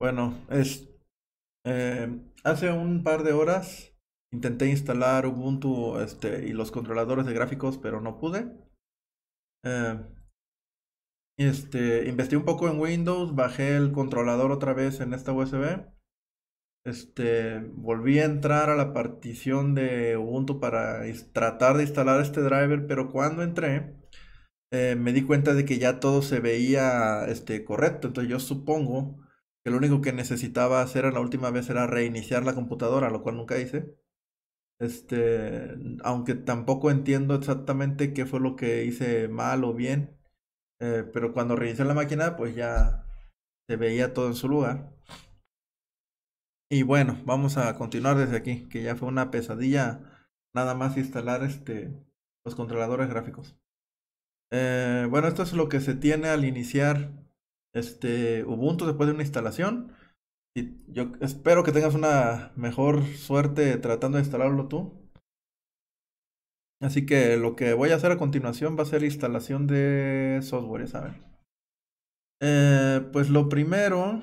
Bueno, es. Eh, hace un par de horas intenté instalar Ubuntu este, y los controladores de gráficos, pero no pude. Eh, este, un poco en Windows, bajé el controlador otra vez en esta USB. Este, volví a entrar a la partición de Ubuntu para tratar de instalar este driver, pero cuando entré, eh, me di cuenta de que ya todo se veía este, correcto. Entonces yo supongo que lo único que necesitaba hacer la última vez era reiniciar la computadora, lo cual nunca hice. Este, aunque tampoco entiendo exactamente qué fue lo que hice mal o bien. Eh, pero cuando reinicié la máquina, pues ya se veía todo en su lugar. Y bueno, vamos a continuar desde aquí, que ya fue una pesadilla nada más instalar este, los controladores gráficos. Eh, bueno, esto es lo que se tiene al iniciar este Ubuntu después de una instalación. Y yo espero que tengas una mejor suerte tratando de instalarlo tú. Así que lo que voy a hacer a continuación va a ser instalación de software, ¿saben? Eh, pues lo primero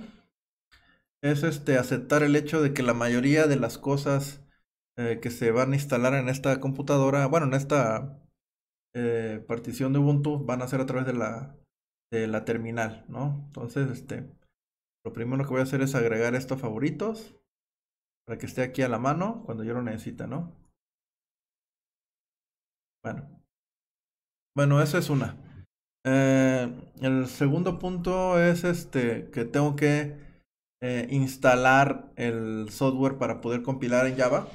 es este, aceptar el hecho de que la mayoría de las cosas eh, que se van a instalar en esta computadora, bueno, en esta eh, partición de Ubuntu van a ser a través de la, de la terminal, ¿no? Entonces, este, lo primero que voy a hacer es agregar estos favoritos para que esté aquí a la mano cuando yo lo necesita, ¿no? Bueno. Bueno, esa es una. Eh, el segundo punto es este que tengo que eh, instalar el software para poder compilar en Java.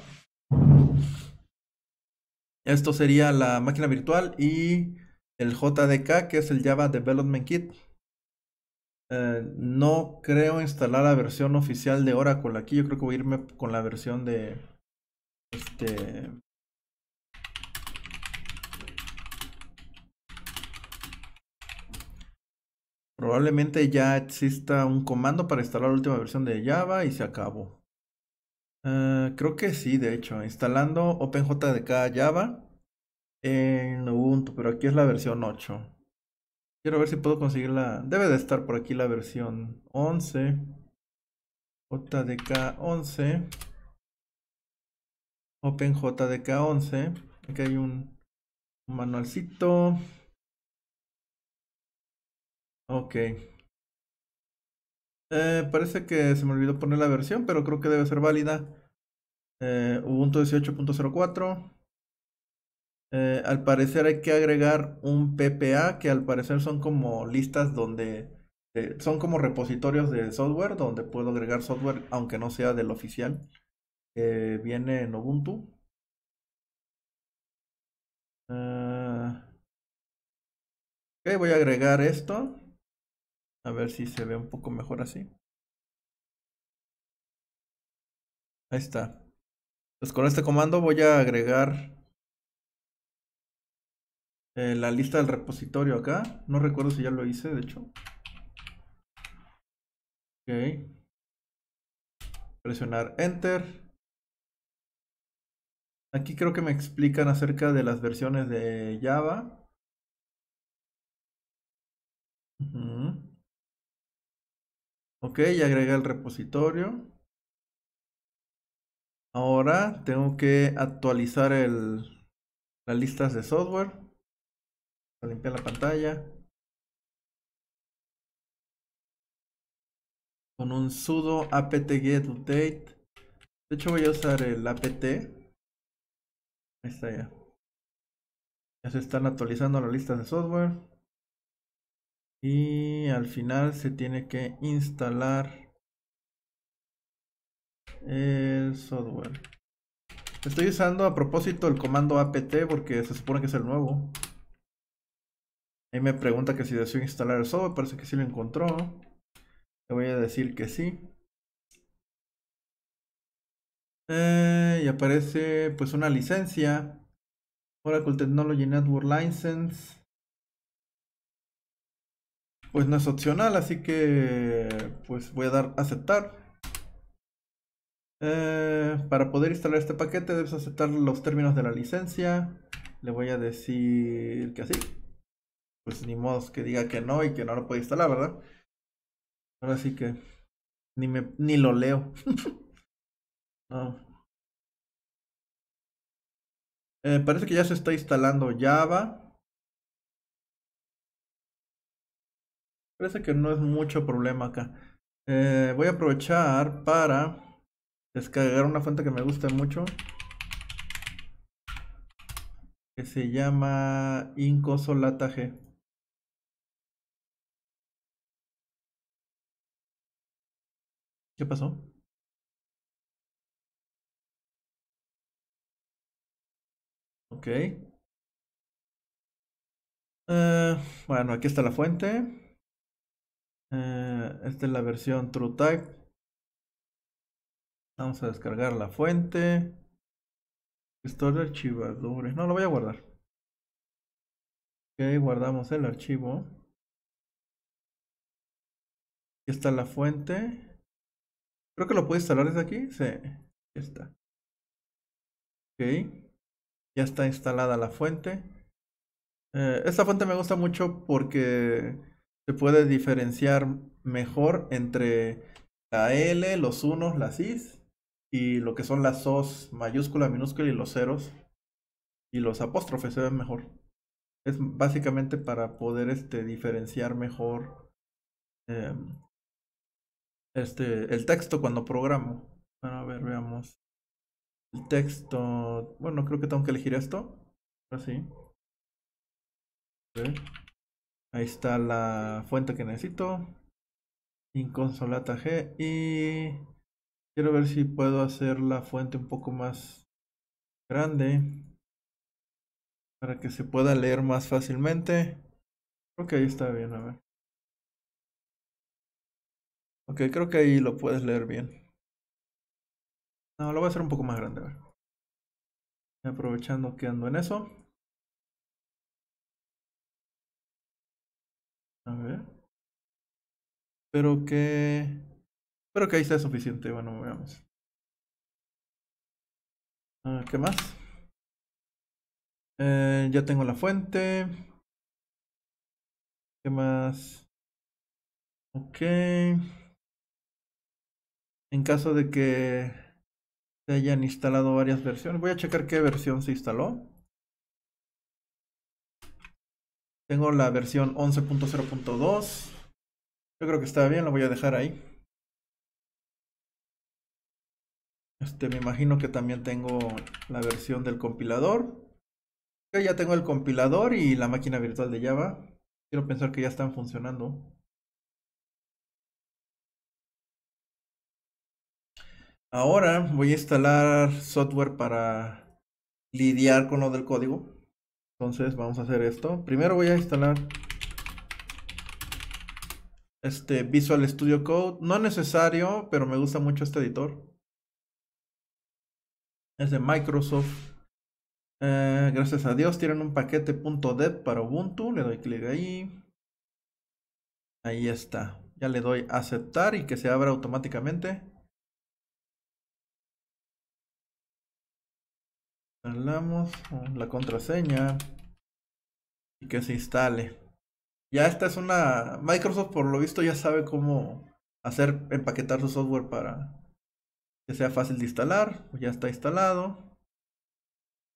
Esto sería la máquina virtual y el JDK, que es el Java Development Kit. Eh, no creo instalar la versión oficial de Oracle aquí. Yo creo que voy a irme con la versión de... Este... Probablemente ya exista un comando para instalar la última versión de Java y se acabó. Ah, creo que sí, de hecho, instalando OpenJDK Java en Ubuntu, pero aquí es la versión 8. Quiero ver si puedo conseguirla. Debe de estar por aquí la versión 11. JDK 11. OpenJDK 11. Aquí hay un manualcito. Ok. Eh, parece que se me olvidó poner la versión, pero creo que debe ser válida. Eh, Ubuntu 18.04. Eh, al parecer hay que agregar un PPA, que al parecer son como listas donde... son como repositorios de software, donde puedo agregar software, aunque no sea del oficial, que viene en Ubuntu. voy a agregar esto. A ver si se ve un poco mejor así. Ahí está. Pues con este comando voy a agregar eh, la lista del repositorio acá. No recuerdo si ya lo hice, de hecho. Ok. Presionar Enter. Aquí creo que me explican acerca de las versiones de Java. Ok, ya agregué el repositorio. Ahora tengo que actualizar el, las listas de software. Para limpiar la pantalla. Con un sudo apt-get-update. De hecho voy a usar el apt. Ahí está ya. Ya se están actualizando las listas de software. Y al final se tiene que instalar el software. Estoy usando a propósito el comando apt porque se supone que es el nuevo. Y me pregunta que si deseo instalar el software, parece que sí lo encontró. Le voy a decir que sí. Eh, y aparece pues una licencia. Oracle Technology Network License pues no es opcional, así que pues voy a dar aceptar. Eh, para poder instalar este paquete debes aceptar los términos de la licencia. Le voy a decir que así. Pues ni modo que diga que no y que no lo puede instalar, ¿verdad? Ahora sí que ni, me, ni lo leo. Ah. Eh, parece que ya se está instalando Java. Parece que no es mucho problema acá. Eh, voy a aprovechar para descargar una fuente que me gusta mucho. Que se llama G. ¿Qué pasó? Ok. Eh, bueno, aquí está la fuente. Eh, esta es la versión TrueType. Vamos a descargar la fuente. Esto de archivadores. No, lo voy a guardar. Ok, guardamos el archivo. Aquí está la fuente. Creo que lo puedo instalar desde aquí. Sí, ya está. Ok. Ya está instalada la fuente. Eh, esta fuente me gusta mucho porque se puede diferenciar mejor entre la L, los unos, las is y lo que son las os mayúscula, minúscula y los ceros y los apóstrofes se ven mejor. Es básicamente para poder este, diferenciar mejor em, este, el texto cuando programo. a ver, veamos. El texto. Bueno, creo que tengo que elegir esto. Así. Ahí está la fuente que necesito. Inconsolata G. Y quiero ver si puedo hacer la fuente un poco más grande. Para que se pueda leer más fácilmente. Creo que ahí está bien, a ver. Ok, creo que ahí lo puedes leer bien. No, lo voy a hacer un poco más grande, a ver. Aprovechando que ando en eso. A ver. Pero que. espero que ahí sea suficiente. Bueno, veamos. Ah, ¿Qué más? Eh, ya tengo la fuente. ¿Qué más? Ok. En caso de que se hayan instalado varias versiones, voy a checar qué versión se instaló. Tengo la versión 11.0.2. Yo creo que está bien, lo voy a dejar ahí. Este, me imagino que también tengo la versión del compilador. ya tengo el compilador y la máquina virtual de Java. Quiero pensar que ya están funcionando. Ahora voy a instalar software para lidiar con lo del código. Entonces vamos a hacer esto. Primero voy a instalar este Visual Studio Code. No necesario, pero me gusta mucho este editor. Es de Microsoft. Eh, gracias a Dios tienen un paquete .dev para Ubuntu. Le doy clic ahí. Ahí está. Ya le doy aceptar y que se abra automáticamente. Instalamos oh, la contraseña que se instale. Ya esta es una... Microsoft por lo visto ya sabe cómo hacer, empaquetar su software para que sea fácil de instalar. Pues ya está instalado.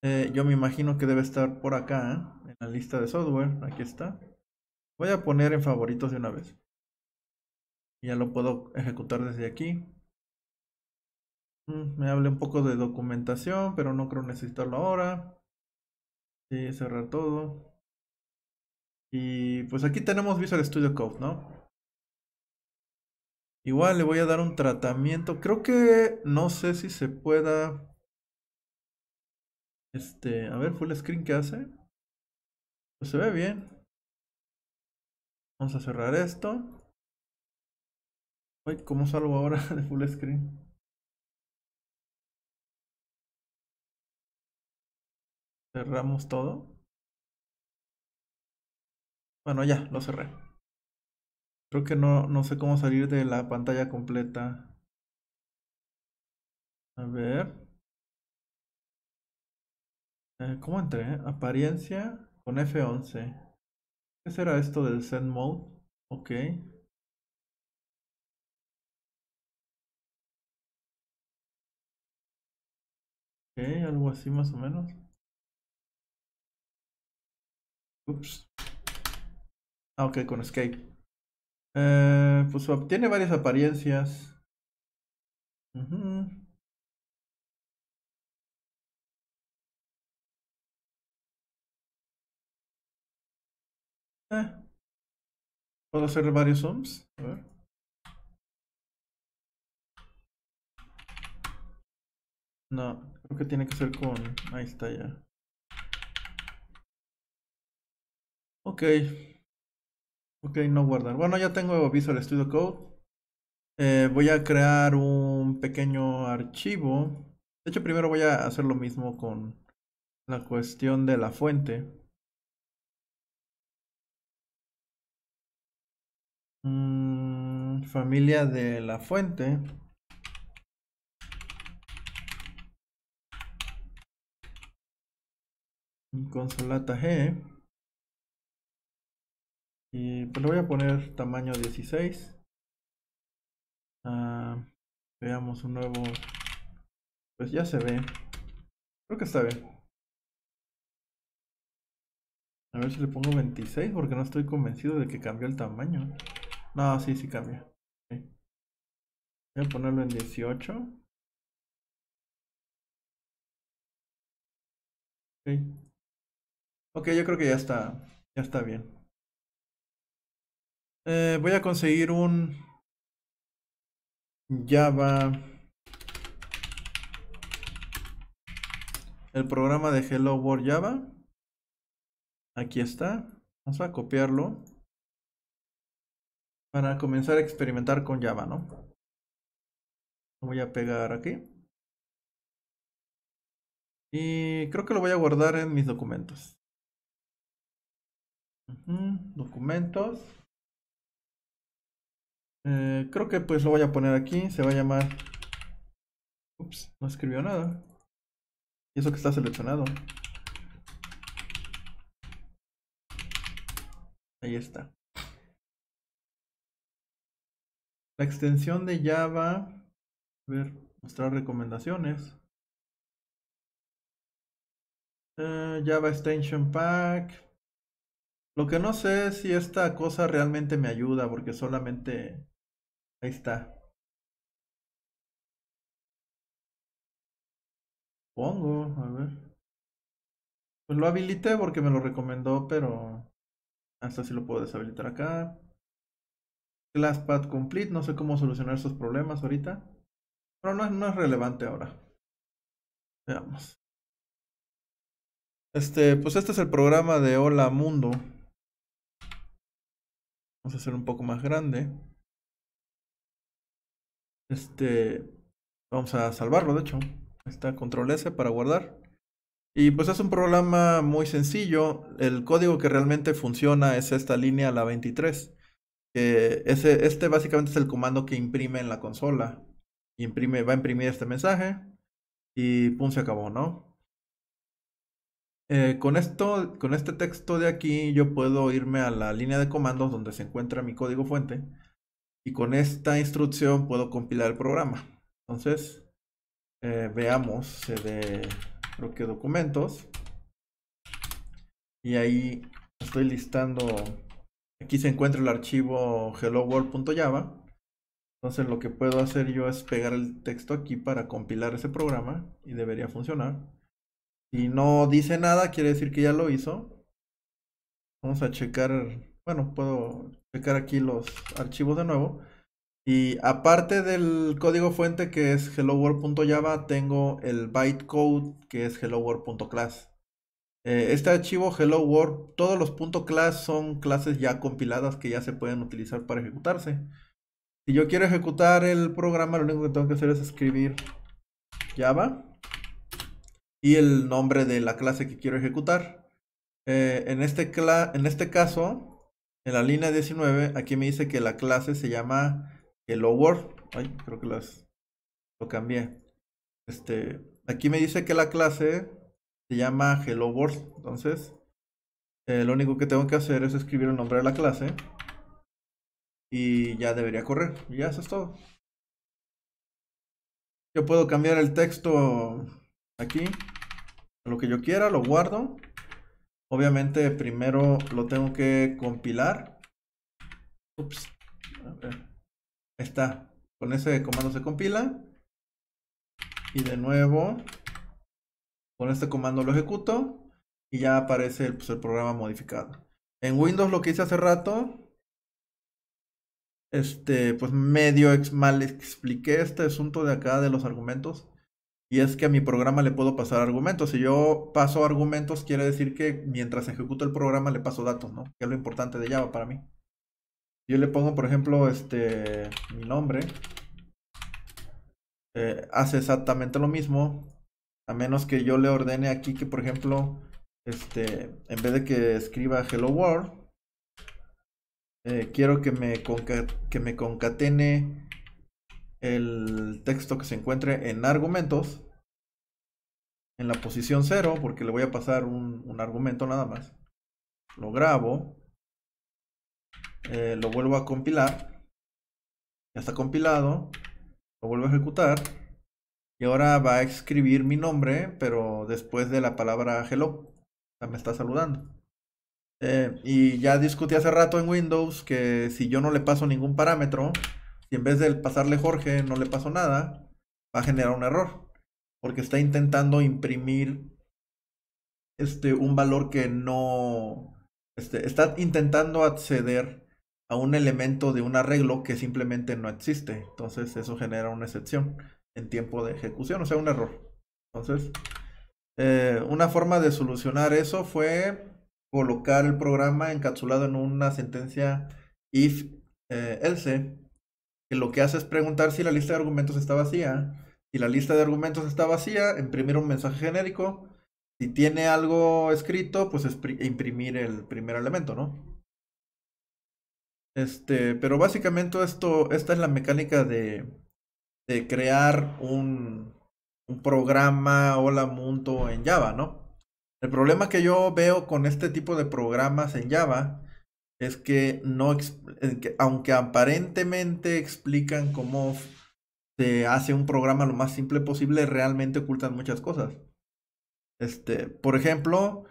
Eh, yo me imagino que debe estar por acá, ¿eh? en la lista de software. Aquí está. Voy a poner en favoritos de una vez. Ya lo puedo ejecutar desde aquí. Mm, me hable un poco de documentación, pero no creo necesitarlo ahora. Sí, cerrar todo. Y pues aquí tenemos Visual Studio Code, ¿no? Igual le voy a dar un tratamiento. Creo que no sé si se pueda... Este, a ver, full screen que hace. Pues se ve bien. Vamos a cerrar esto. Uy, ¿cómo salgo ahora de full screen? Cerramos todo. Bueno, ya, lo cerré. Creo que no, sé cómo salir de la pantalla completa. A ver. Eh, ¿Cómo entré? Apariencia con F11. ¿Qué será esto del Send Mode? Ok. Ok, algo así más o menos. Ups. Ah, ok, con escape. Eh, pues obtiene varias apariencias. Eh. Puedo hacer varios zooms. A ver. No, creo que tiene que ser con... Ahí está ya. Okay. Ok, no guardar. Bueno, ya tengo Visual Studio Code. Eh, voy a crear un pequeño archivo. De hecho, primero voy a hacer lo mismo con la cuestión de la fuente. Mm, familia de la fuente. Consolata G. Y pues le voy a poner tamaño 16. Ah, veamos un nuevo. Pues ya se ve. Creo que está bien. A ver si le pongo 26 porque no estoy convencido de que cambió el tamaño. No, sí, sí cambia. Voy a ponerlo en 18. Ok. Ok, yo creo que ya está. Ya está bien. Eh, voy a conseguir un Java. El programa de Hello World Java. Aquí está. Vamos a copiarlo. Para comenzar a experimentar con Java, ¿no? Lo voy a pegar aquí. Y creo que lo voy a guardar en mis documentos. Documentos. Eh, creo que pues lo voy a poner aquí. Se va a llamar... Ups, no escribió nada. Y eso que está seleccionado. Ahí está. La extensión de Java. A ver, mostrar recomendaciones. Eh, Java Extension Pack. Lo que no sé si esta cosa realmente me ayuda, porque solamente Ahí está. Pongo, a ver. Pues lo habilité porque me lo recomendó, pero hasta si lo puedo deshabilitar acá. Classpad Complete, no sé cómo solucionar esos problemas ahorita. Pero no, no es relevante ahora. Veamos. Este, pues este es el programa de Hola Mundo. Vamos a hacer un poco más grande. Este, vamos a salvarlo, de hecho. Está control S para guardar. Y pues es un programa muy sencillo. El código que realmente funciona es esta línea, la 23. ese, este básicamente es el comando que imprime en la consola. Imprime, va a imprimir este mensaje y pum, se acabó, ¿no? Eh, con esto, con este texto de aquí, yo puedo irme a la línea de comandos donde se encuentra mi código fuente y con esta instrucción puedo compilar el programa. Entonces, eh, veamos cd que documentos. Y ahí estoy listando. Aquí se encuentra el archivo helloworld.java. Entonces lo que puedo hacer yo es pegar el texto aquí para compilar ese programa y debería funcionar. Si no dice nada, quiere decir que ya lo hizo. Vamos a checar. Bueno, puedo aquí los archivos de nuevo. Y aparte del código fuente que es hello helloworld.java, tengo el bytecode que es helloworld.class. Eh, este archivo hello world todos los .class son clases ya compiladas que ya se pueden utilizar para ejecutarse. Si yo quiero ejecutar el programa, lo único que tengo que hacer es escribir java y el nombre de la clase que quiero ejecutar. Eh, en, este en este caso, en la línea 19, aquí me dice que la clase se llama Hello World. Ay, creo que las, lo cambié. Este, aquí me dice que la clase se llama Hello World. Entonces, eh, lo único que tengo que hacer es escribir el nombre de la clase. Y ya debería correr. Y ya eso es todo. Yo puedo cambiar el texto aquí. A lo que yo quiera, lo guardo. Obviamente primero lo tengo que compilar. Ups. A ver. Está. Con ese comando se compila. Y de nuevo, con este comando lo ejecuto. Y ya aparece el, pues, programa modificado. En Windows lo que hice hace rato. Este, pues medio mal expliqué este asunto de acá de los argumentos. Y es que a mi programa le puedo pasar argumentos. Si yo paso argumentos, quiere decir que mientras ejecuto el programa le paso datos, ¿no? Que es lo importante de Java para mí. Yo le pongo, por ejemplo, este mi nombre. Eh, hace exactamente lo mismo. A menos que yo le ordene aquí que, por ejemplo, este, en vez de que escriba Hello World, eh, quiero que me, que me concatene el texto que se encuentre en argumentos, en la posición 0, porque le voy a pasar un, argumento nada más. Lo grabo, eh, lo vuelvo a compilar, ya está compilado, lo vuelvo a ejecutar y ahora va a escribir mi nombre, pero después de la palabra hello, ya me está saludando. Eh, y ya discutí hace rato en Windows que si yo no le paso ningún parámetro, si en vez de pasarle Jorge no le pasó nada, va a generar un error. Porque está intentando imprimir este, un valor que no... Este, está intentando acceder a un elemento de un arreglo que simplemente no existe. Entonces eso genera una excepción en tiempo de ejecución, o sea, un error. Entonces, eh, una forma de solucionar eso fue colocar el programa encapsulado en una sentencia if eh, else que lo que hace es preguntar si la lista de argumentos está vacía. Si la lista de argumentos está vacía, imprimir un mensaje genérico. Si tiene algo escrito, pues imprimir el primer elemento, ¿no? Este, pero básicamente esto, esta es la mecánica de, crear un, un programa Hola Mundo en Java, ¿no? El problema que yo veo con este tipo de programas en Java es que no, aunque aparentemente explican cómo se hace un programa lo más simple posible, realmente ocultan muchas cosas. Este, por ejemplo,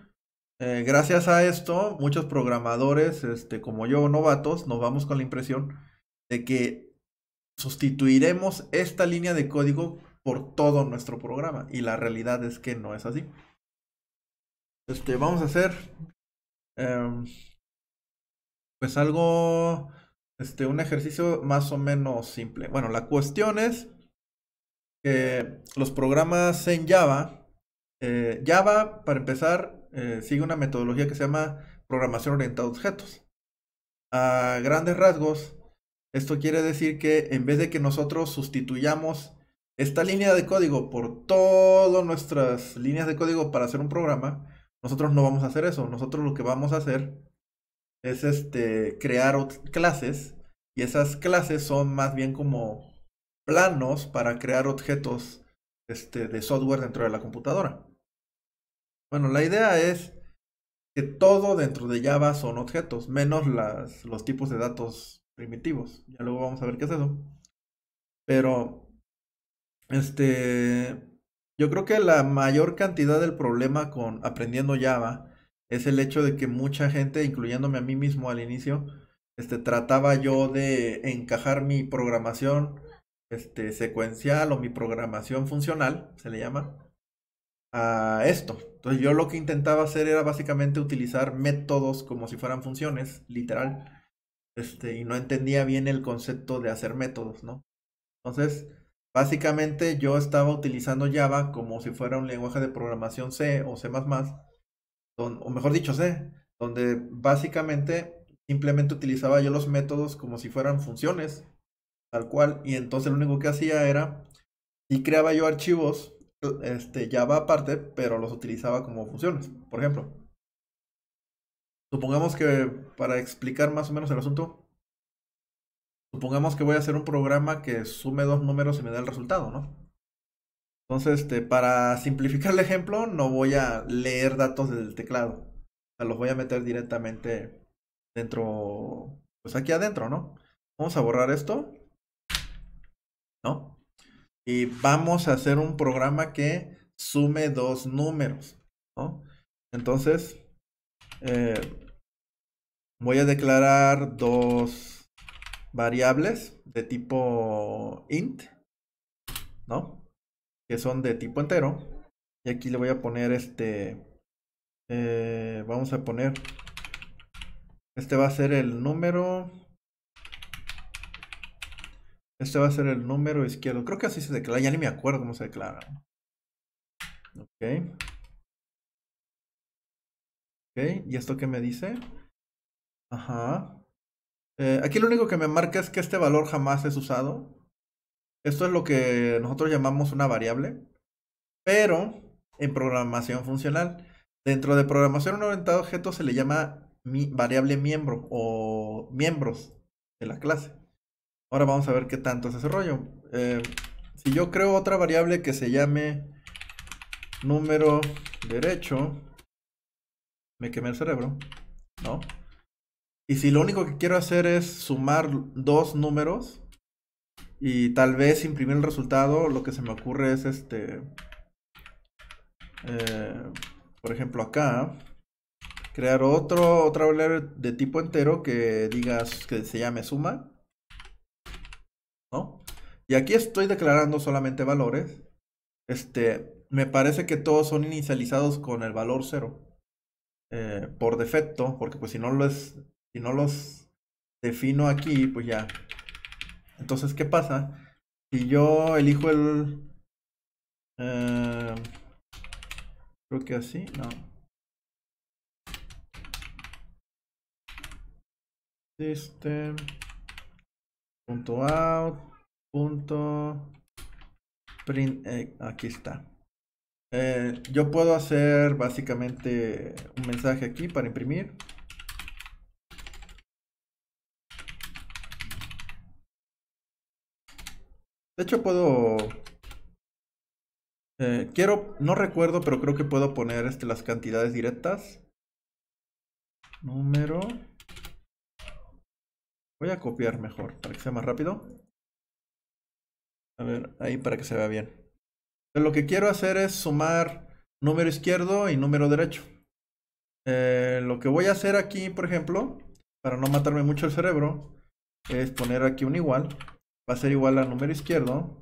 eh, gracias a esto, muchos programadores, este, como yo, novatos, nos vamos con la impresión de que sustituiremos esta línea de código por todo nuestro programa. Y la realidad es que no es así. Este, vamos a hacer. Em, pues algo, este, un ejercicio más o menos simple. Bueno, la cuestión es que los programas en Java, eh, Java, para empezar, eh, sigue una metodología que se llama programación orientada a objetos. A grandes rasgos, esto quiere decir que en vez de que nosotros sustituyamos esta línea de código por todas nuestras líneas de código para hacer un programa, nosotros no vamos a hacer eso. Nosotros lo que vamos a hacer es este, crear clases y esas clases son más bien como planos para crear objetos este, de software dentro de la computadora. Bueno, la idea es que todo dentro de Java son objetos, menos las, los tipos de datos primitivos. Ya luego vamos a ver qué es eso. Pero, este, yo creo que la mayor cantidad del problema con aprendiendo Java es el hecho de que mucha gente, incluyéndome a mí mismo al inicio, este, trataba yo de encajar mi programación este, secuencial o mi programación funcional, se le llama, a esto. Entonces yo lo que intentaba hacer era básicamente utilizar métodos como si fueran funciones, literal. Este, y no entendía bien el concepto de hacer métodos, ¿no? Entonces, básicamente yo estaba utilizando Java como si fuera un lenguaje de programación C o C++, o mejor dicho, C, donde básicamente simplemente utilizaba yo los métodos como si fueran funciones, tal cual, y entonces lo único que hacía era, y creaba yo archivos, este, va aparte, pero los utilizaba como funciones, por ejemplo. Supongamos que, para explicar más o menos el asunto, supongamos que voy a hacer un programa que sume dos números y me da el resultado, ¿no? Entonces, este, para simplificar el ejemplo, no voy a leer datos del teclado. los voy a meter directamente dentro, pues aquí adentro, ¿no? Vamos a borrar esto, ¿no? Y vamos a hacer un programa que sume dos números, ¿no? Entonces, eh, voy a declarar dos variables de tipo int, ¿no? que son de tipo entero. Y aquí le voy a poner este... Eh, vamos a poner... Este va a ser el número... Este va a ser el número izquierdo. Creo que así se declara. Ya ni me acuerdo cómo se declara. Ok. Ok. ¿Y esto qué me dice? Ajá. Eh, aquí lo único que me marca es que este valor jamás es usado. Esto es lo que nosotros llamamos una variable, pero en programación funcional. Dentro de programación orientada a objetos se le llama variable miembro o miembros de la clase. Ahora vamos a ver qué tanto es ese rollo. Eh, si yo creo otra variable que se llame número derecho, me quemé el cerebro, ¿no? Y si lo único que quiero hacer es sumar dos números, y tal vez imprimir el resultado, lo que se me ocurre es este... Eh, por ejemplo acá, crear otro, otra de tipo entero que digas que se llame suma. Y aquí estoy declarando solamente valores. Este, me parece que todos son inicializados con el valor cero eh, por defecto, porque pues si no los, si no los defino aquí, pues ya entonces, ¿qué pasa? Si yo elijo el... Eh, creo que así, no. System. out. print. Eh, aquí está. Eh, yo puedo hacer básicamente un mensaje aquí para imprimir. De hecho, puedo... Eh, quiero, no recuerdo, pero creo que puedo poner este, las cantidades directas. Número. Voy a copiar mejor para que sea más rápido. A ver, ahí para que se vea bien. lo que quiero hacer es sumar número izquierdo y número derecho. Eh, lo que voy a hacer aquí, por ejemplo, para no matarme mucho el cerebro, es poner aquí un igual va a ser igual al número izquierdo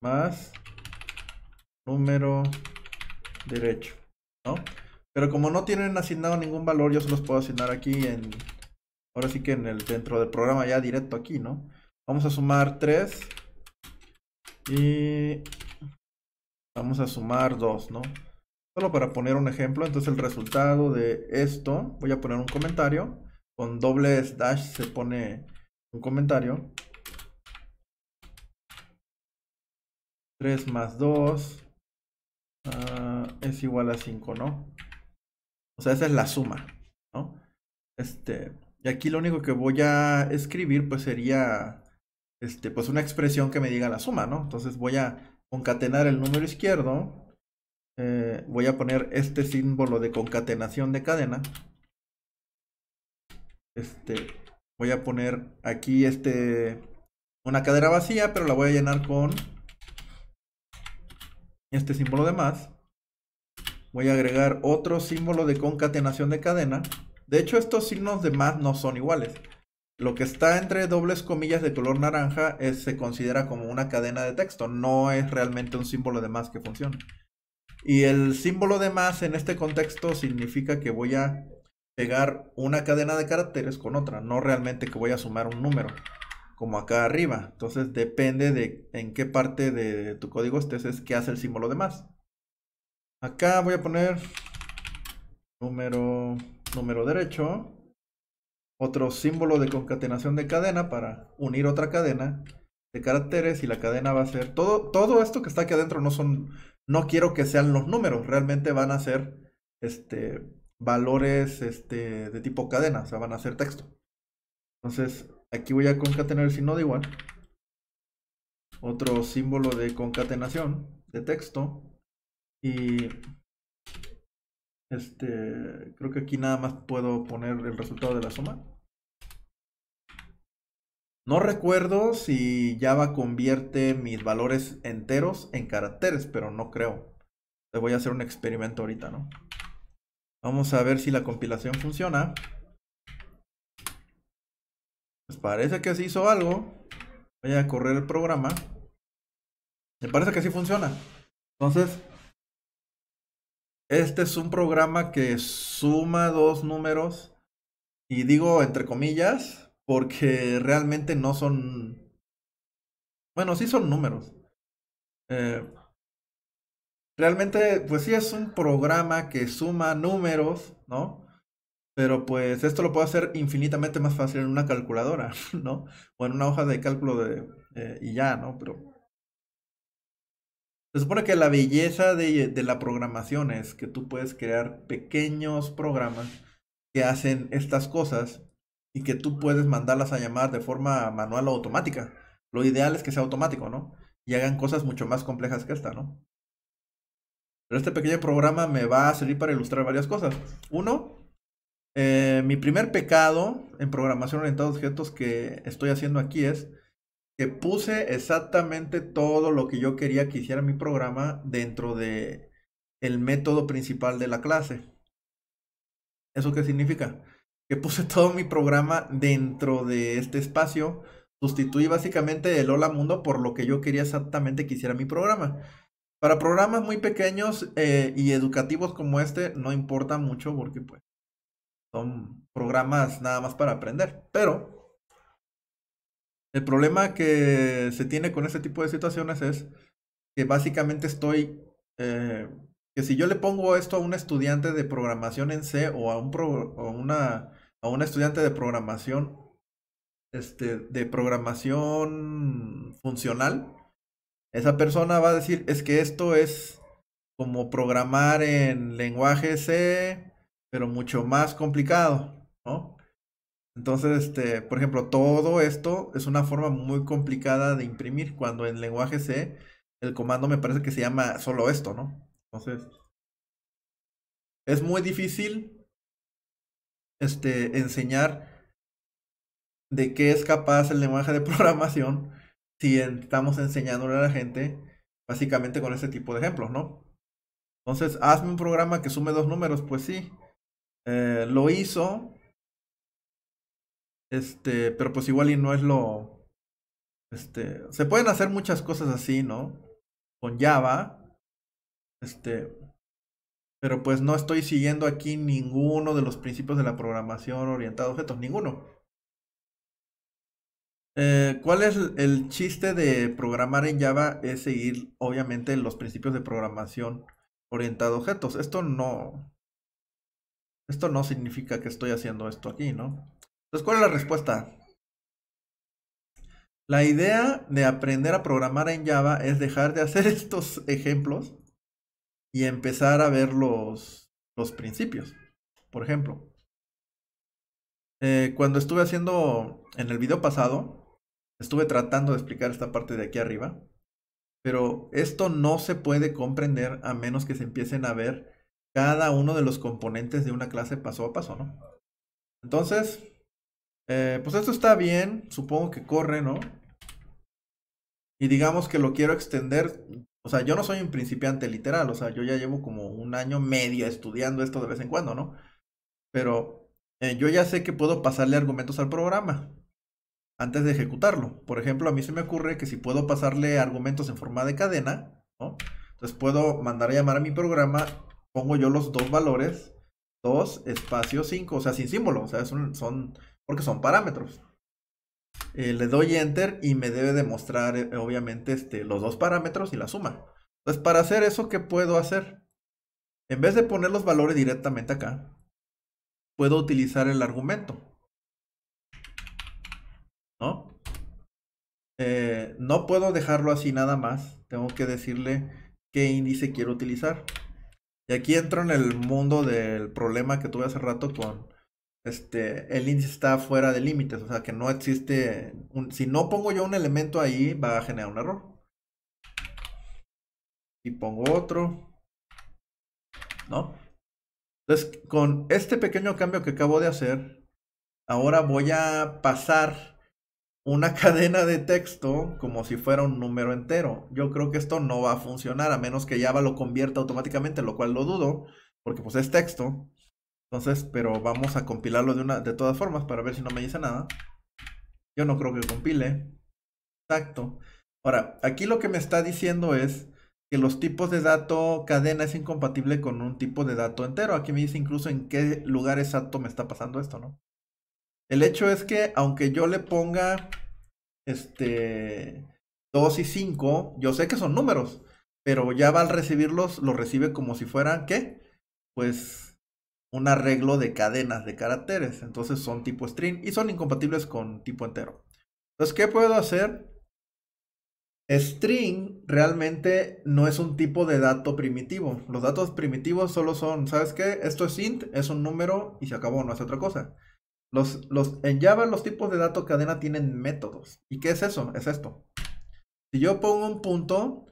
más número derecho, ¿no? Pero como no tienen asignado ningún valor, yo se los puedo asignar aquí en... Ahora sí que en el dentro del programa ya directo aquí, ¿no? Vamos a sumar 3 y vamos a sumar 2, ¿no? Solo para poner un ejemplo, entonces el resultado de esto, voy a poner un comentario, con dobles dash se pone un comentario, 3 más 2 ah, es igual a 5, ¿no? O sea, esa es la suma, ¿no? Este, y aquí lo único que voy a escribir pues sería este, pues una expresión que me diga la suma, ¿no? Entonces voy a concatenar el número izquierdo, eh, voy a poner este símbolo de concatenación de cadena, este, voy a poner aquí este, una cadera vacía, pero la voy a llenar con este símbolo de más. Voy a agregar otro símbolo de concatenación de cadena. De hecho, estos signos de más no son iguales. Lo que está entre dobles comillas de color naranja es, se considera como una cadena de texto, no es realmente un símbolo de más que funcione. Y el símbolo de más en este contexto significa que voy a pegar una cadena de caracteres con otra, no realmente que voy a sumar un número como acá arriba. Entonces depende de en qué parte de tu código estés, es qué hace el símbolo de más. Acá voy a poner número, número derecho, otro símbolo de concatenación de cadena para unir otra cadena de caracteres y la cadena va a ser todo todo esto que está aquí adentro no son no quiero que sean los números realmente van a ser este valores este, de tipo cadena o sea van a ser texto entonces Aquí voy a concatenar el signo de igual. Otro símbolo de concatenación de texto. Y este, creo que aquí nada más puedo poner el resultado de la suma. No recuerdo si Java convierte mis valores enteros en caracteres, pero no creo. Le voy a hacer un experimento ahorita, ¿no? Vamos a ver si la compilación funciona. Pues parece que se hizo algo. Voy a correr el programa. Me parece que sí funciona. Entonces, este es un programa que suma dos números. Y digo entre comillas, porque realmente no son... Bueno, sí son números. Eh, realmente, pues sí es un programa que suma números, ¿no? Pero pues esto lo puedo hacer infinitamente más fácil en una calculadora, ¿no? O en una hoja de cálculo de, eh, y ya, ¿no? Pero se supone que la belleza de, de, la programación es que tú puedes crear pequeños programas que hacen estas cosas y que tú puedes mandarlas a llamar de forma manual o automática. Lo ideal es que sea automático, ¿no? Y hagan cosas mucho más complejas que esta, ¿no? Pero este pequeño programa me va a servir para ilustrar varias cosas. Uno, eh, mi primer pecado en programación orientada a objetos que estoy haciendo aquí es que puse exactamente todo lo que yo quería que hiciera mi programa dentro de el método principal de la clase. ¿Eso qué significa? Que puse todo mi programa dentro de este espacio. Sustituí básicamente el hola mundo por lo que yo quería exactamente que hiciera mi programa. Para programas muy pequeños eh, y educativos como este no importa mucho porque pues son programas nada más para aprender. Pero el problema que se tiene con este tipo de situaciones es que básicamente estoy, eh, que si yo le pongo esto a un estudiante de programación en C o a un, una, a un estudiante de programación, este, de programación funcional, esa persona va a decir, es que esto es como programar en lenguaje C pero mucho más complicado, ¿no? Entonces, este, por ejemplo, todo esto es una forma muy complicada de imprimir cuando en lenguaje C el comando me parece que se llama solo esto, ¿no? Entonces, es muy difícil este, enseñar de qué es capaz el lenguaje de programación si estamos enseñándole a la gente básicamente con este tipo de ejemplos, ¿no? Entonces, hazme un programa que sume dos números, pues sí, eh, lo hizo. Este, pero pues igual y no es lo. Este, se pueden hacer muchas cosas así, ¿no? Con Java. Este, pero pues no estoy siguiendo aquí ninguno de los principios de la programación orientada a objetos, ninguno. Eh, ¿Cuál es el chiste de programar en Java? Es seguir, obviamente, los principios de programación orientada a objetos. Esto no, esto no significa que estoy haciendo esto aquí, ¿no? Entonces, ¿cuál es la respuesta? La idea de aprender a programar en Java es dejar de hacer estos ejemplos y empezar a ver los, principios. Por ejemplo, eh, cuando estuve haciendo en el video pasado, estuve tratando de explicar esta parte de aquí arriba, pero esto no se puede comprender a menos que se empiecen a ver cada uno de los componentes de una clase paso a paso, ¿no? Entonces, eh, pues esto está bien, supongo que corre, ¿no? Y digamos que lo quiero extender, o sea, yo no soy un principiante literal, o sea, yo ya llevo como un año medio estudiando esto de vez en cuando, ¿no? Pero eh, yo ya sé que puedo pasarle argumentos al programa antes de ejecutarlo. Por ejemplo, a mí se me ocurre que si puedo pasarle argumentos en forma de cadena, ¿no? Entonces puedo mandar a llamar a mi programa pongo yo los dos valores, 2, espacio 5, o sea, sin símbolo, o sea, son, porque son parámetros. Eh, le doy enter y me debe demostrar, eh, obviamente, este, los dos parámetros y la suma. Entonces, para hacer eso, ¿qué puedo hacer? En vez de poner los valores directamente acá, puedo utilizar el argumento. ¿No? Eh, no puedo dejarlo así nada más. Tengo que decirle qué índice quiero utilizar. Y aquí entro en el mundo del problema que tuve hace rato con este el índice está fuera de límites, o sea que no existe un, si no pongo yo un elemento ahí va a generar un error. Y pongo otro. ¿No? Entonces, con este pequeño cambio que acabo de hacer, ahora voy a pasar una cadena de texto como si fuera un número entero. Yo creo que esto no va a funcionar a menos que Java lo convierta automáticamente, lo cual lo dudo, porque pues es texto. Entonces, pero vamos a compilarlo de, una, de todas formas para ver si no me dice nada. Yo no creo que compile. Exacto. Ahora, aquí lo que me está diciendo es que los tipos de dato cadena es incompatible con un tipo de dato entero. Aquí me dice incluso en qué lugar exacto me está pasando esto, ¿no? El hecho es que aunque yo le ponga este 2 y 5, yo sé que son números, pero va al recibirlos los recibe como si fueran ¿qué? Pues un arreglo de cadenas de caracteres, entonces son tipo string y son incompatibles con tipo entero. Entonces, ¿qué puedo hacer? String realmente no es un tipo de dato primitivo. Los datos primitivos solo son, ¿sabes qué? Esto es int, es un número y se acabó, no es otra cosa. Los, en Java los tipos de dato cadena tienen métodos. ¿Y qué es eso? Es esto. Si yo pongo un punto,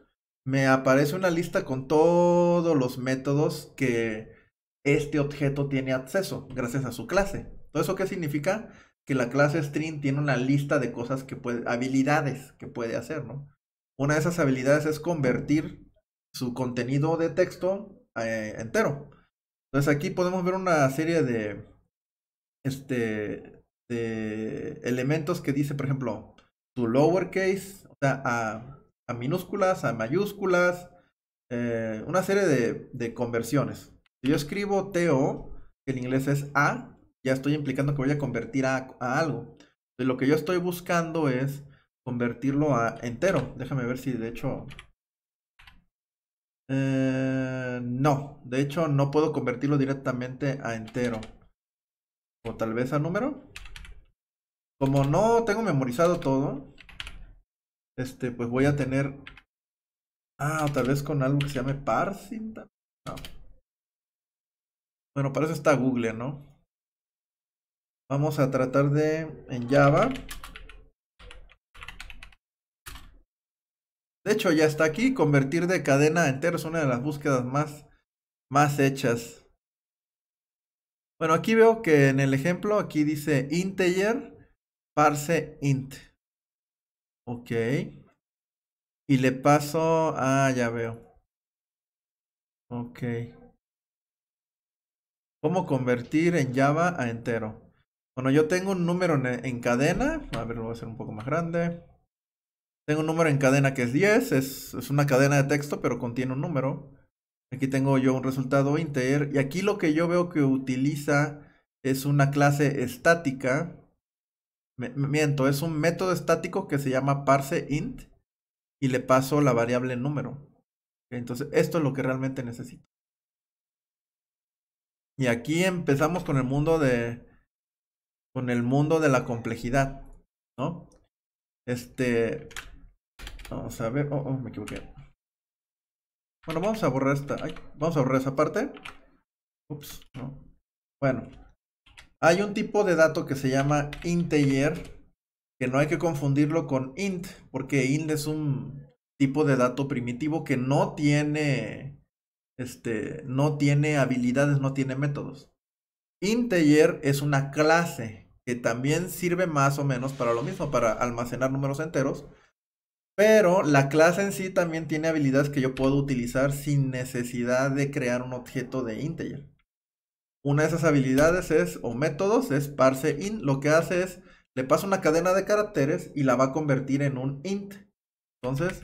me aparece una lista con todos los métodos que este objeto tiene acceso gracias a su clase. ¿Todo eso qué significa? Que la clase string tiene una lista de cosas que puede, habilidades que puede hacer, ¿no? Una de esas habilidades es convertir su contenido de texto eh, entero. Entonces aquí podemos ver una serie de, este, de elementos que dice, por ejemplo, to lowercase, o a, minúsculas, a mayúsculas, eh, una serie de, conversiones. Si yo escribo TO, que en inglés es A, ya estoy implicando que voy a convertir a, algo. lo que yo estoy buscando es convertirlo a entero. Déjame ver si de hecho... Eh, no, de hecho no puedo convertirlo directamente a entero. O tal vez a número. Como no tengo memorizado todo, este, pues voy a tener... Ah, tal vez con algo que se llame parsing. Bueno, para eso está Google, ¿no? Vamos a tratar de, en Java. De hecho, ya está aquí. Convertir de cadena entera es una de las búsquedas más, más hechas. Bueno, aquí veo que en el ejemplo, aquí dice integer, parse int. Ok. Y le paso, ah, ya veo. Ok. ¿Cómo convertir en Java a entero? Bueno, yo tengo un número en, cadena. A ver, lo voy a hacer un poco más grande. Tengo un número en cadena que es 10. Es, es una cadena de texto, pero contiene un número. Aquí tengo yo un resultado inter. Y aquí lo que yo veo que utiliza es una clase estática. miento, es un método estático que se llama parseInt. Y le paso la variable número. Entonces, esto es lo que realmente necesito. Y aquí empezamos con el mundo de. Con el mundo de la complejidad. ¿No? Este. Vamos a ver. oh, oh me equivoqué. Bueno, vamos a borrar esta. vamos a borrar esa parte. Ups, no. Bueno. Hay un tipo de dato que se llama integer. Que no hay que confundirlo con int. Porque int es un tipo de dato primitivo que no tiene. Este. No tiene habilidades, no tiene métodos. Integer es una clase que también sirve más o menos para lo mismo, para almacenar números enteros pero la clase en sí también tiene habilidades que yo puedo utilizar sin necesidad de crear un objeto de integer. Una de esas habilidades es, o métodos, es parseInt. Lo que hace es, le pasa una cadena de caracteres y la va a convertir en un int. Entonces,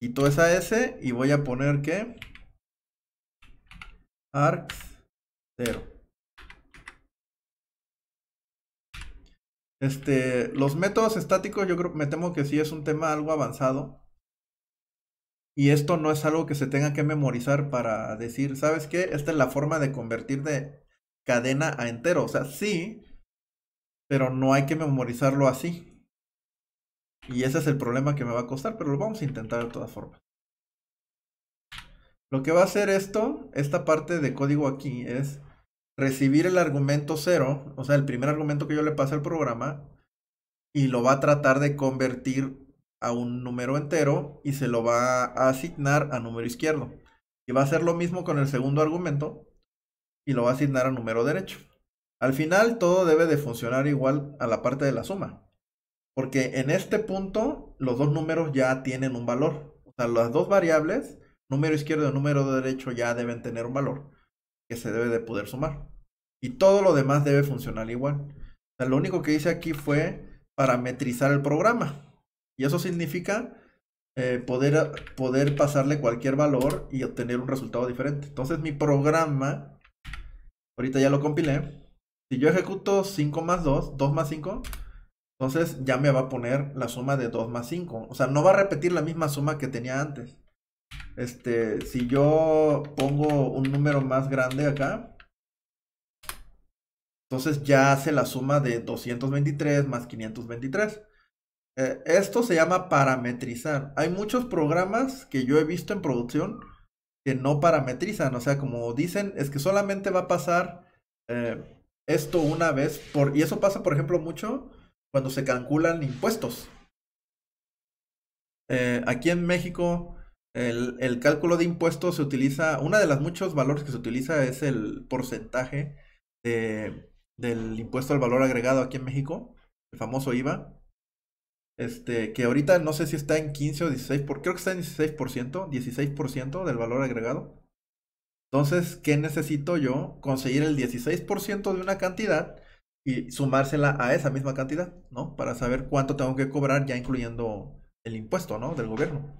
quito esa S y voy a poner que arcs 0. Este, los métodos estáticos, yo creo, me temo que sí es un tema algo avanzado. Y esto no es algo que se tenga que memorizar para decir, ¿sabes qué? Esta es la forma de convertir de cadena a entero. O sea, sí, pero no hay que memorizarlo así. Y ese es el problema que me va a costar, pero lo vamos a intentar de todas formas. Lo que va a hacer esto, esta parte de código aquí, es recibir el argumento cero, o sea, el primer argumento que yo le pase al programa, y lo va a tratar de convertir a un número entero y se lo va a asignar a número izquierdo. Y va a hacer lo mismo con el segundo argumento y lo va a asignar a número derecho. Al final todo debe de funcionar igual a la parte de la suma. Porque en este punto los dos números ya tienen un valor. O sea, las dos variables, número izquierdo y número derecho, ya deben tener un valor que se debe de poder sumar. Y todo lo demás debe funcionar igual. lo único que hice aquí fue parametrizar el programa. Y eso significa eh, poder, poder pasarle cualquier valor y obtener un resultado diferente. Entonces mi programa, ahorita ya lo compilé. Si yo ejecuto 5 más 2, 2 más 5, entonces ya me va a poner la suma de 2 más 5. O sea, no va a repetir la misma suma que tenía antes. Este, si yo pongo un número más grande acá, entonces ya hace la suma de 223 más 523. Eh, esto se llama parametrizar. Hay muchos programas que yo he visto en producción que no parametrizan. O sea, como dicen, es que solamente va a pasar eh, esto una vez. Por, y eso pasa, por ejemplo, mucho cuando se calculan impuestos. Eh, aquí en México el, cálculo de impuestos se utiliza, una de las muchos valores que se utiliza es el porcentaje del impuesto al valor agregado aquí en México, el famoso IVA, este, que ahorita no sé si está en 15 o 16, por, creo que está en 16%, 16% del valor agregado. Entonces, ¿qué necesito yo? Conseguir el 16% de una cantidad y sumársela a esa misma cantidad, ¿no? Para saber cuánto tengo que cobrar ya incluyendo el impuesto, ¿no? Del gobierno.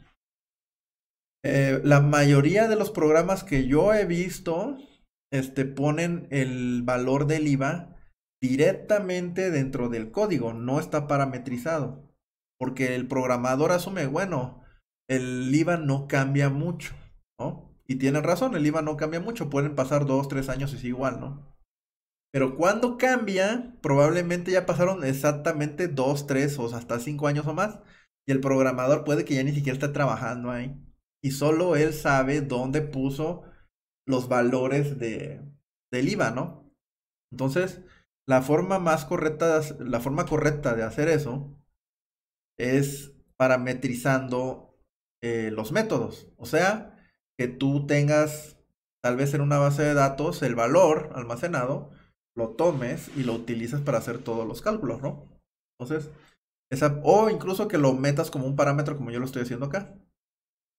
Eh, la mayoría de los programas que yo he visto este, ponen el valor del IVA directamente dentro del código, no está parametrizado, porque el programador asume, bueno, el IVA no cambia mucho, ¿no? Y tienen razón, el IVA no cambia mucho, pueden pasar dos, tres años y es igual, ¿no? Pero cuando cambia, probablemente ya pasaron exactamente dos, tres o hasta cinco años o más, y el programador puede que ya ni siquiera esté trabajando ahí y solo él sabe dónde puso los valores de, del IVA, ¿no? Entonces, la forma más correcta, la forma correcta de hacer eso es parametrizando eh, los métodos. O sea, que tú tengas tal vez en una base de datos el valor almacenado, lo tomes y lo utilizas para hacer todos los cálculos, ¿no? Entonces, esa, o incluso que lo metas como un parámetro como yo lo estoy haciendo acá.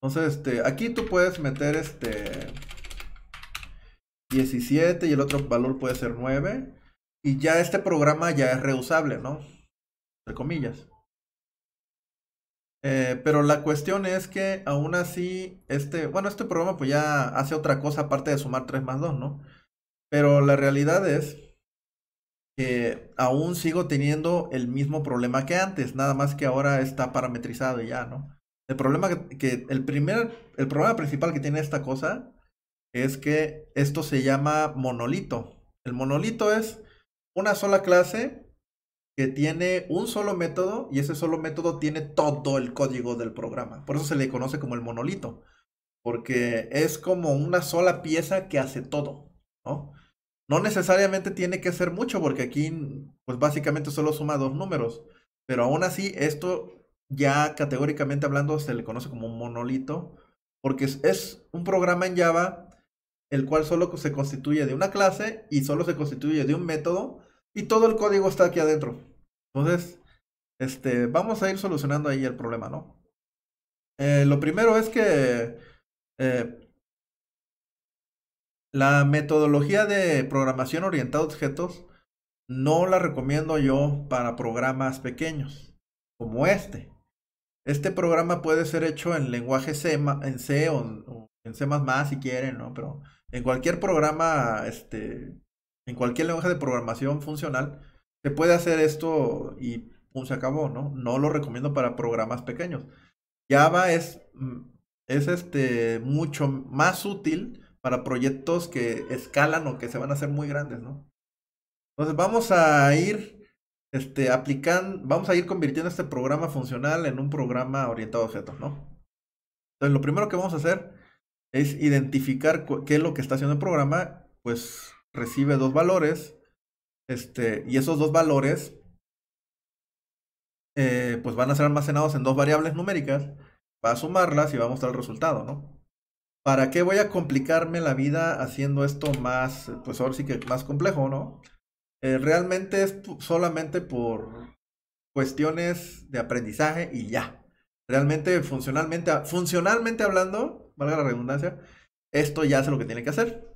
Entonces, este, aquí tú puedes meter este 17 y el otro valor puede ser 9. Y ya este programa ya es reusable, ¿no? Entre comillas. Eh, pero la cuestión es que aún así, este, bueno, este programa pues ya hace otra cosa aparte de sumar 3 más 2, ¿no? Pero la realidad es que aún sigo teniendo el mismo problema que antes, nada más que ahora está parametrizado y ya, ¿no? El problema que, el primer, el problema principal que tiene esta cosa es que esto se llama monolito. El monolito es una sola clase que tiene un solo método y ese solo método tiene todo el código del programa. Por eso se le conoce como el monolito, porque es como una sola pieza que hace todo, ¿no? No necesariamente tiene que ser mucho porque aquí pues básicamente solo suma dos números, pero aún así esto ya categóricamente hablando se le conoce como un monolito, porque es, un programa en Java el cual solo se constituye de una clase y solo se constituye de un método y todo el código está aquí adentro. Entonces, este, vamos a ir solucionando ahí el problema, ¿no? Eh, lo primero es que eh, la metodología de programación orientada a objetos no la recomiendo yo para programas pequeños como este. Este programa puede ser hecho en lenguaje C, en C o, en C++ si quieren, ¿no? Pero en cualquier programa, este, en cualquier lenguaje de programación funcional, se puede hacer esto y pum, se acabó, ¿no? No lo recomiendo para programas pequeños. Java es, mm, es este, mucho más útil para proyectos que escalan o que se van a hacer muy grandes, ¿no? Entonces vamos a ir este, aplican, vamos a ir convirtiendo este programa funcional en un programa orientado a objetos, ¿no? Entonces, lo primero que vamos a hacer es identificar qué es lo que está haciendo el programa, pues recibe dos valores, este, y esos dos valores, eh, pues van a ser almacenados en dos variables numéricas, va a sumarlas y va a mostrar el resultado, ¿no? ¿Para qué voy a complicarme la vida haciendo esto más, pues ahora sí que más complejo, ¿no? Eh, realmente es solamente por cuestiones de aprendizaje y ya. Realmente, funcionalmente, funcionalmente hablando, valga la redundancia, esto ya hace lo que tiene que hacer.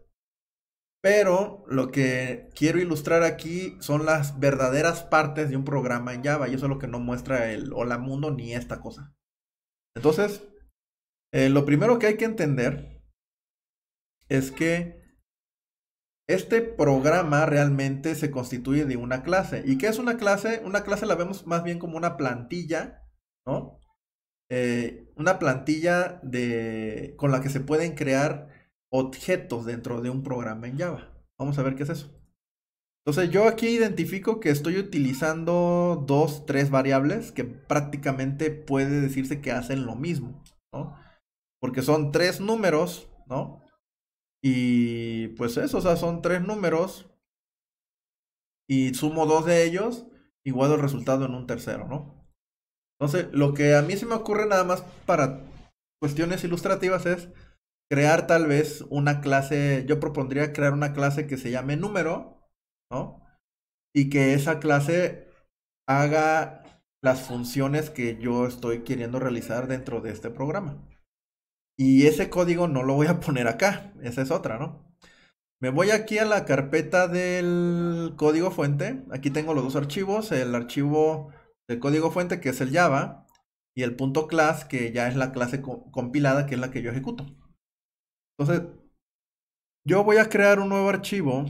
Pero lo que quiero ilustrar aquí son las verdaderas partes de un programa en Java y eso es lo que no muestra el hola mundo ni esta cosa. Entonces, eh, lo primero que hay que entender es que este programa realmente se constituye de una clase. ¿Y qué es una clase? Una clase la vemos más bien como una plantilla, ¿no? Eh, una plantilla de, con la que se pueden crear objetos dentro de un programa en Java. Vamos a ver qué es eso. Entonces yo aquí identifico que estoy utilizando dos, tres variables que prácticamente puede decirse que hacen lo mismo, ¿no? Porque son tres números, ¿no? Y pues eso, o sea, son tres números y sumo dos de ellos y guardo el resultado en un tercero, ¿no? Entonces, lo que a mí se me ocurre nada más para cuestiones ilustrativas es crear tal vez una clase, yo propondría crear una clase que se llame número, ¿no? Y que esa clase haga las funciones que yo estoy queriendo realizar dentro de este programa. Y ese código no lo voy a poner acá, esa es otra, ¿no? Me voy aquí a la carpeta del código fuente. Aquí tengo los dos archivos, el archivo del código fuente que es el Java y el punto .class que ya es la clase compilada que es la que yo ejecuto. Entonces, yo voy a crear un nuevo archivo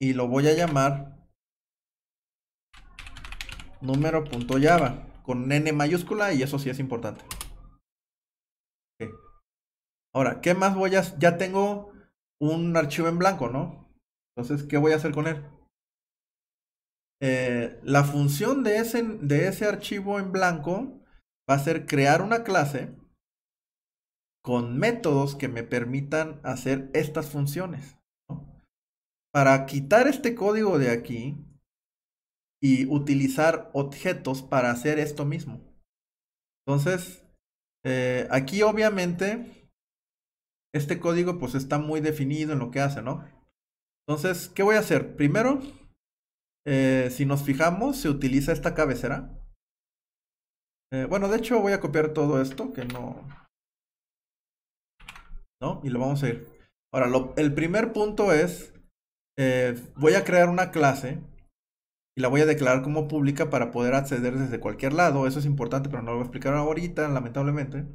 y lo voy a llamar número.java con n mayúscula y eso sí es importante. Ahora, ¿qué más voy a...? Ya tengo un archivo en blanco, ¿no? Entonces, ¿qué voy a hacer con él? Eh, la función de ese, de ese archivo en blanco va a ser crear una clase con métodos que me permitan hacer estas funciones. Para quitar este código de aquí y utilizar objetos para hacer esto mismo. Entonces, eh, aquí obviamente este código pues está muy definido en lo que hace, ¿no? Entonces, ¿qué voy a hacer? Primero, eh, si nos fijamos, se utiliza esta cabecera. Eh, bueno, de hecho voy a copiar todo esto, que no... ¿No? Y lo vamos a ir. Ahora, el primer punto es, eh, voy a crear una clase y la voy a declarar como pública para poder acceder desde cualquier lado. Eso es importante, pero no lo voy a explicar ahorita, lamentablemente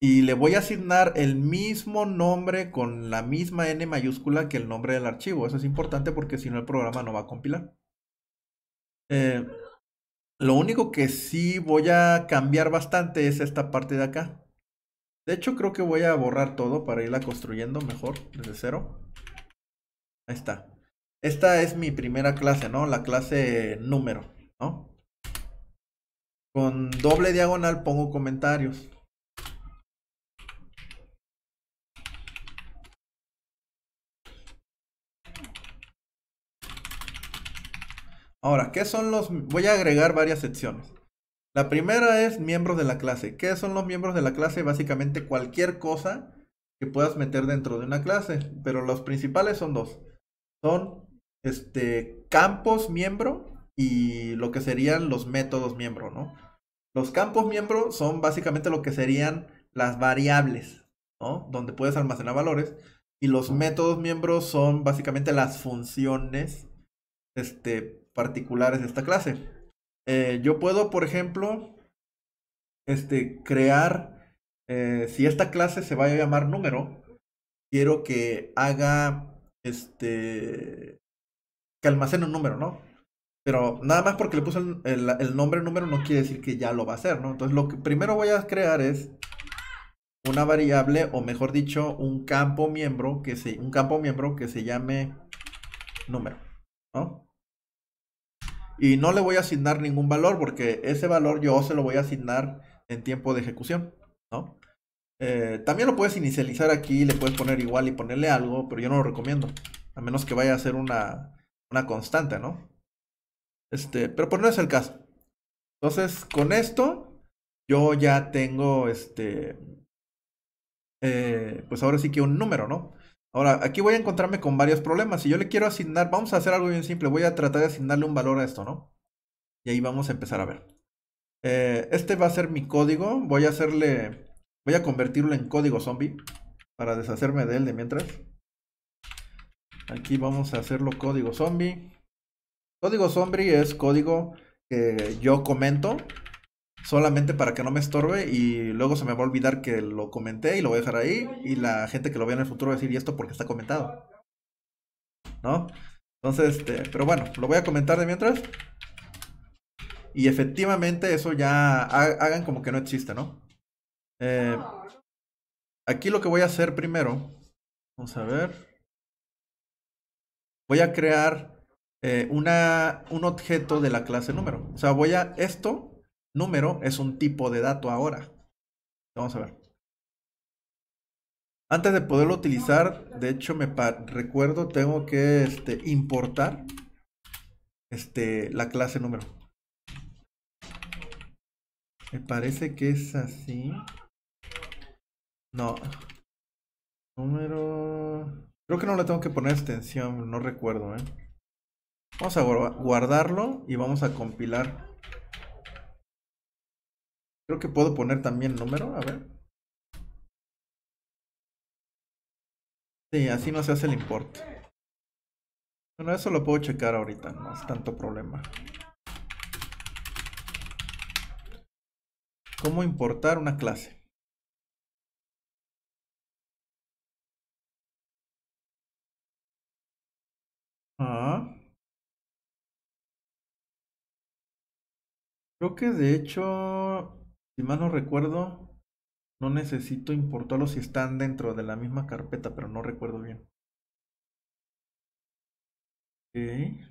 y le voy a asignar el mismo nombre con la misma N mayúscula que el nombre del archivo. Eso es importante porque si no el programa no va a compilar. Eh, lo único que sí voy a cambiar bastante es esta parte de acá. De hecho creo que voy a borrar todo para irla construyendo mejor desde cero. Ahí está. Esta es mi primera clase, ¿no? La clase número, ¿no? Con doble diagonal pongo comentarios. Ahora, ¿qué son los...? Voy a agregar varias secciones. La primera es miembros de la clase. ¿Qué son los miembros de la clase? Básicamente cualquier cosa que puedas meter dentro de una clase. Pero los principales son dos. Son este, campos miembro y lo que serían los métodos miembro, ¿no? Los campos miembro son básicamente lo que serían las variables, ¿no? Donde puedes almacenar valores. Y los métodos miembros son básicamente las funciones este, particulares de esta clase. Eh, yo puedo, por ejemplo, este, crear, eh, si esta clase se va a llamar número, quiero que haga, este, que almacene un número, ¿no? Pero nada más porque le puse el, nombre número no quiere decir que ya lo va a hacer, ¿no? Entonces lo que primero voy a crear es una variable o mejor dicho un campo miembro que se un campo miembro que se llame número ¿no? y no le voy a asignar ningún valor porque ese valor yo se lo voy a asignar en tiempo de ejecución, ¿no? Eh, también lo puedes inicializar aquí, le puedes poner igual y ponerle algo, pero yo no lo recomiendo, a menos que vaya a ser una, constante, ¿no? Este, pero por no es el caso. Entonces, con esto, yo ya tengo este, eh, pues ahora sí que un número, ¿no? Ahora, aquí voy a encontrarme con varios problemas. Si yo le quiero asignar, vamos a hacer algo bien simple. Voy a tratar de asignarle un valor a esto, ¿no? Y ahí vamos a empezar a ver. Eh, este va a ser mi código. Voy a hacerle... Voy a convertirlo en código zombie. Para deshacerme de él de mientras. Aquí vamos a hacerlo código zombie. Código zombie es código que yo comento solamente para que no me estorbe y luego se me va a olvidar que lo comenté y lo voy a dejar ahí y la gente que lo vea en el futuro va a decir, ¿y esto porque está comentado? ¿No? Entonces, este, pero bueno, lo voy a comentar de mientras. Y efectivamente eso ya hagan como que no existe, ¿no? Eh, aquí lo que voy a hacer primero, vamos a ver, voy a crear eh, una, un objeto de la clase número. O sea, voy a esto, número es un tipo de dato ahora. Vamos a ver. Antes de poderlo utilizar, de hecho, me recuerdo, tengo que este, importar este, la clase número. Me parece que es así. No. Número... Creo que no le tengo que poner extensión, no recuerdo. ¿eh? Vamos a guardarlo y vamos a compilar. Creo que puedo poner también el número, a ver. Sí, así no se hace el import. Bueno, eso lo puedo checar ahorita, no es tanto problema. ¿Cómo importar una clase? Ah. Creo que de hecho si mal no recuerdo, no necesito importarlos si están dentro de la misma carpeta, pero no recuerdo bien. Ok.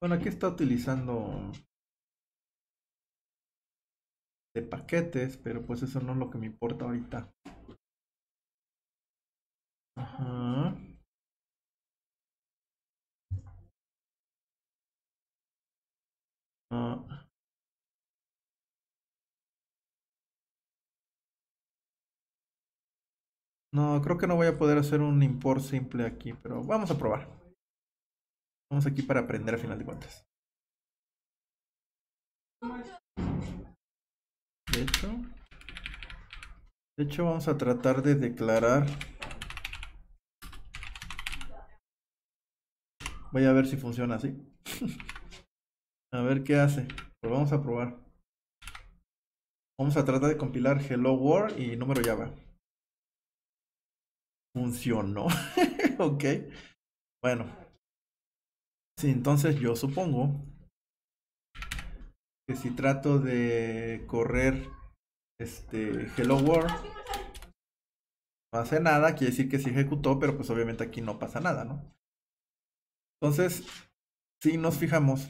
Bueno, aquí está utilizando de paquetes, pero pues eso no es lo que me importa ahorita. Ajá. Ah. No, creo que no voy a poder hacer un import simple aquí, pero vamos a probar. Vamos aquí para aprender a final de cuentas. De hecho, de hecho vamos a tratar de declarar. Voy a ver si funciona así. A ver qué hace. Lo pues vamos a probar. Vamos a tratar de compilar Hello World y número Java. Funcionó. ok. Bueno. Sí, entonces yo supongo que si trato de correr este Hello World no hace nada, quiere decir que se ejecutó, pero pues obviamente aquí no pasa nada, ¿no? Entonces, si nos fijamos,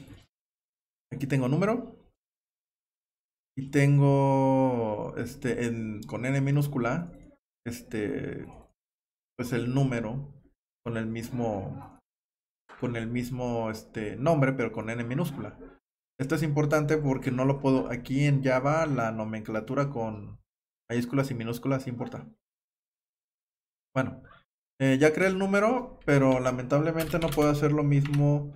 Aquí tengo número. Y tengo este en, con n minúscula este pues el número con el mismo con el mismo este nombre, pero con n minúscula. Esto es importante porque no lo puedo aquí en Java la nomenclatura con mayúsculas y minúsculas importa. Bueno, eh, ya creé el número, pero lamentablemente no puedo hacer lo mismo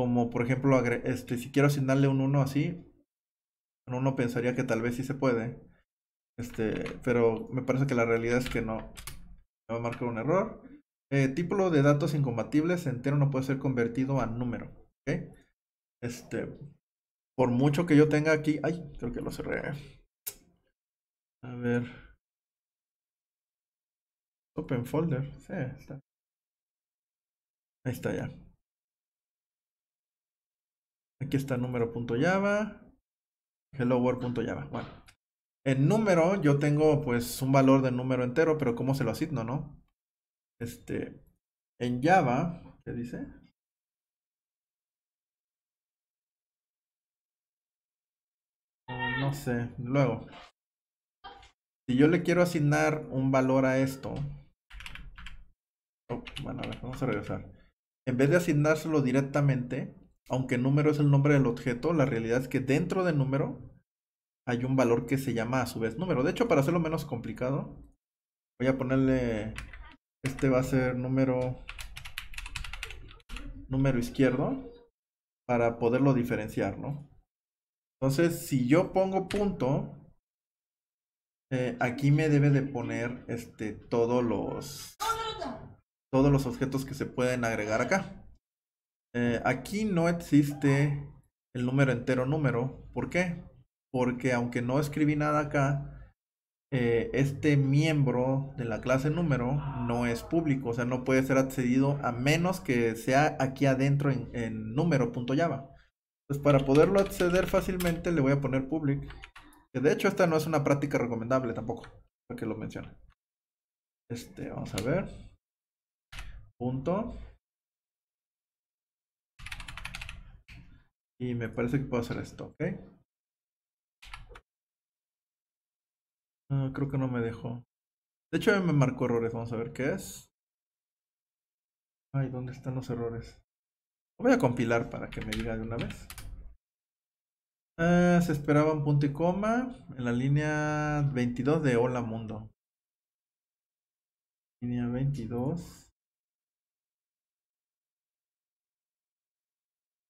como por ejemplo, este, si quiero asignarle un 1 así, uno pensaría que tal vez sí se puede. Este, pero me parece que la realidad es que no. Me va a marcar un error. Eh, de datos incompatibles entero no puede ser convertido a número. Este, por mucho que yo tenga aquí. Ay, creo que lo cerré. A ver. Open folder. Sí, está. Ahí está ya. Aquí está número.java. Hello .java Bueno. En número yo tengo pues un valor de número entero, pero ¿cómo se lo asigno, no? Este, en Java, ¿qué dice? No sé, luego. Si yo le quiero asignar un valor a esto. Oh, bueno, a ver, vamos a regresar. En vez de asignárselo directamente, aunque número es el nombre del objeto, la realidad es que dentro de número hay un valor que se llama a su vez número. De hecho, para hacerlo menos complicado, voy a ponerle, este va a ser número, número izquierdo, para poderlo diferenciar, ¿no? Entonces, si yo pongo punto, eh, aquí me debe de poner este, todos los, todos los objetos que se pueden agregar acá. Eh, aquí no existe el número entero número. ¿Por qué? Porque aunque no escribí nada acá, eh, este miembro de la clase número no es público, o sea, no puede ser accedido a menos que sea aquí adentro en, en número.java. Entonces, pues, para poderlo acceder fácilmente, le voy a poner public. Que de hecho, esta no es una práctica recomendable tampoco, para que lo mencione. Este, vamos a ver. Punto. Y me parece que puedo hacer esto, ¿ok? Ah, creo que no me dejó. De hecho, me marcó errores. Vamos a ver qué es. Ay, ¿dónde están los errores? Lo voy a compilar para que me diga de una vez. Ah, se esperaba un punto y coma en la línea 22 de Hola Mundo. Línea 22.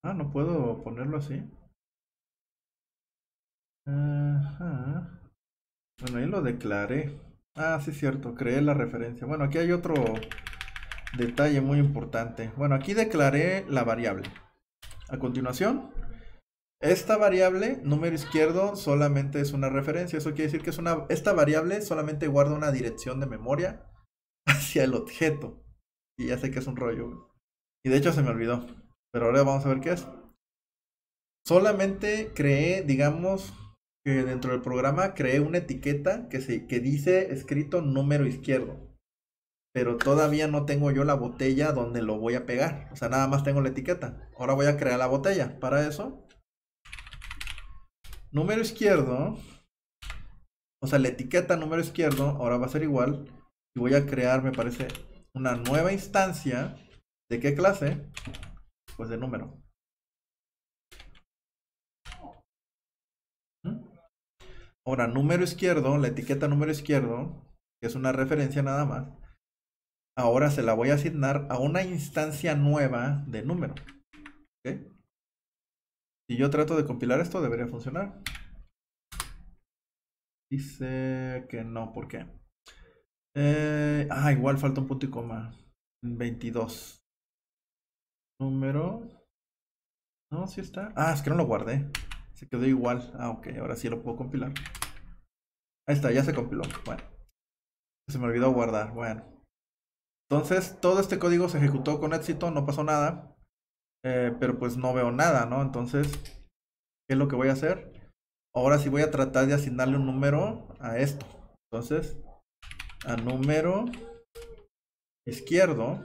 Ah, no puedo ponerlo así. Ajá. Bueno, ahí lo declaré. Ah, sí, cierto, creé la referencia. Bueno, aquí hay otro detalle muy importante. Bueno, aquí declaré la variable. A continuación, esta variable, número izquierdo, solamente es una referencia. Eso quiere decir que es una, esta variable solamente guarda una dirección de memoria hacia el objeto. Y ya sé que es un rollo. Y de hecho se me olvidó. Pero ahora vamos a ver qué es. Solamente creé, digamos, que dentro del programa creé una etiqueta que, que dice escrito número izquierdo. Pero todavía no tengo yo la botella donde lo voy a pegar. O sea, nada más tengo la etiqueta. Ahora voy a crear la botella. Para eso, número izquierdo. O sea, la etiqueta número izquierdo ahora va a ser igual. Y voy a crear, me parece, una nueva instancia. ¿De qué clase? de número. ¿Mm? Ahora, número izquierdo, la etiqueta número izquierdo, que es una referencia nada más, ahora se la voy a asignar a una instancia nueva de número. Si yo trato de compilar esto, debería funcionar. Dice que no, ¿por qué? Eh, ah, igual falta un punto y coma. 22. Número. No, si está. Ah, es que no lo guardé. Se quedó igual. Ah, ok, ahora sí lo puedo compilar. Ahí está, ya se compiló. Bueno. Se me olvidó guardar. Bueno. Entonces, todo este código se ejecutó con éxito, no pasó nada. Eh, pero pues no veo nada, ¿no? Entonces, ¿qué es lo que voy a hacer? Ahora sí voy a tratar de asignarle un número a esto. Entonces, a número izquierdo,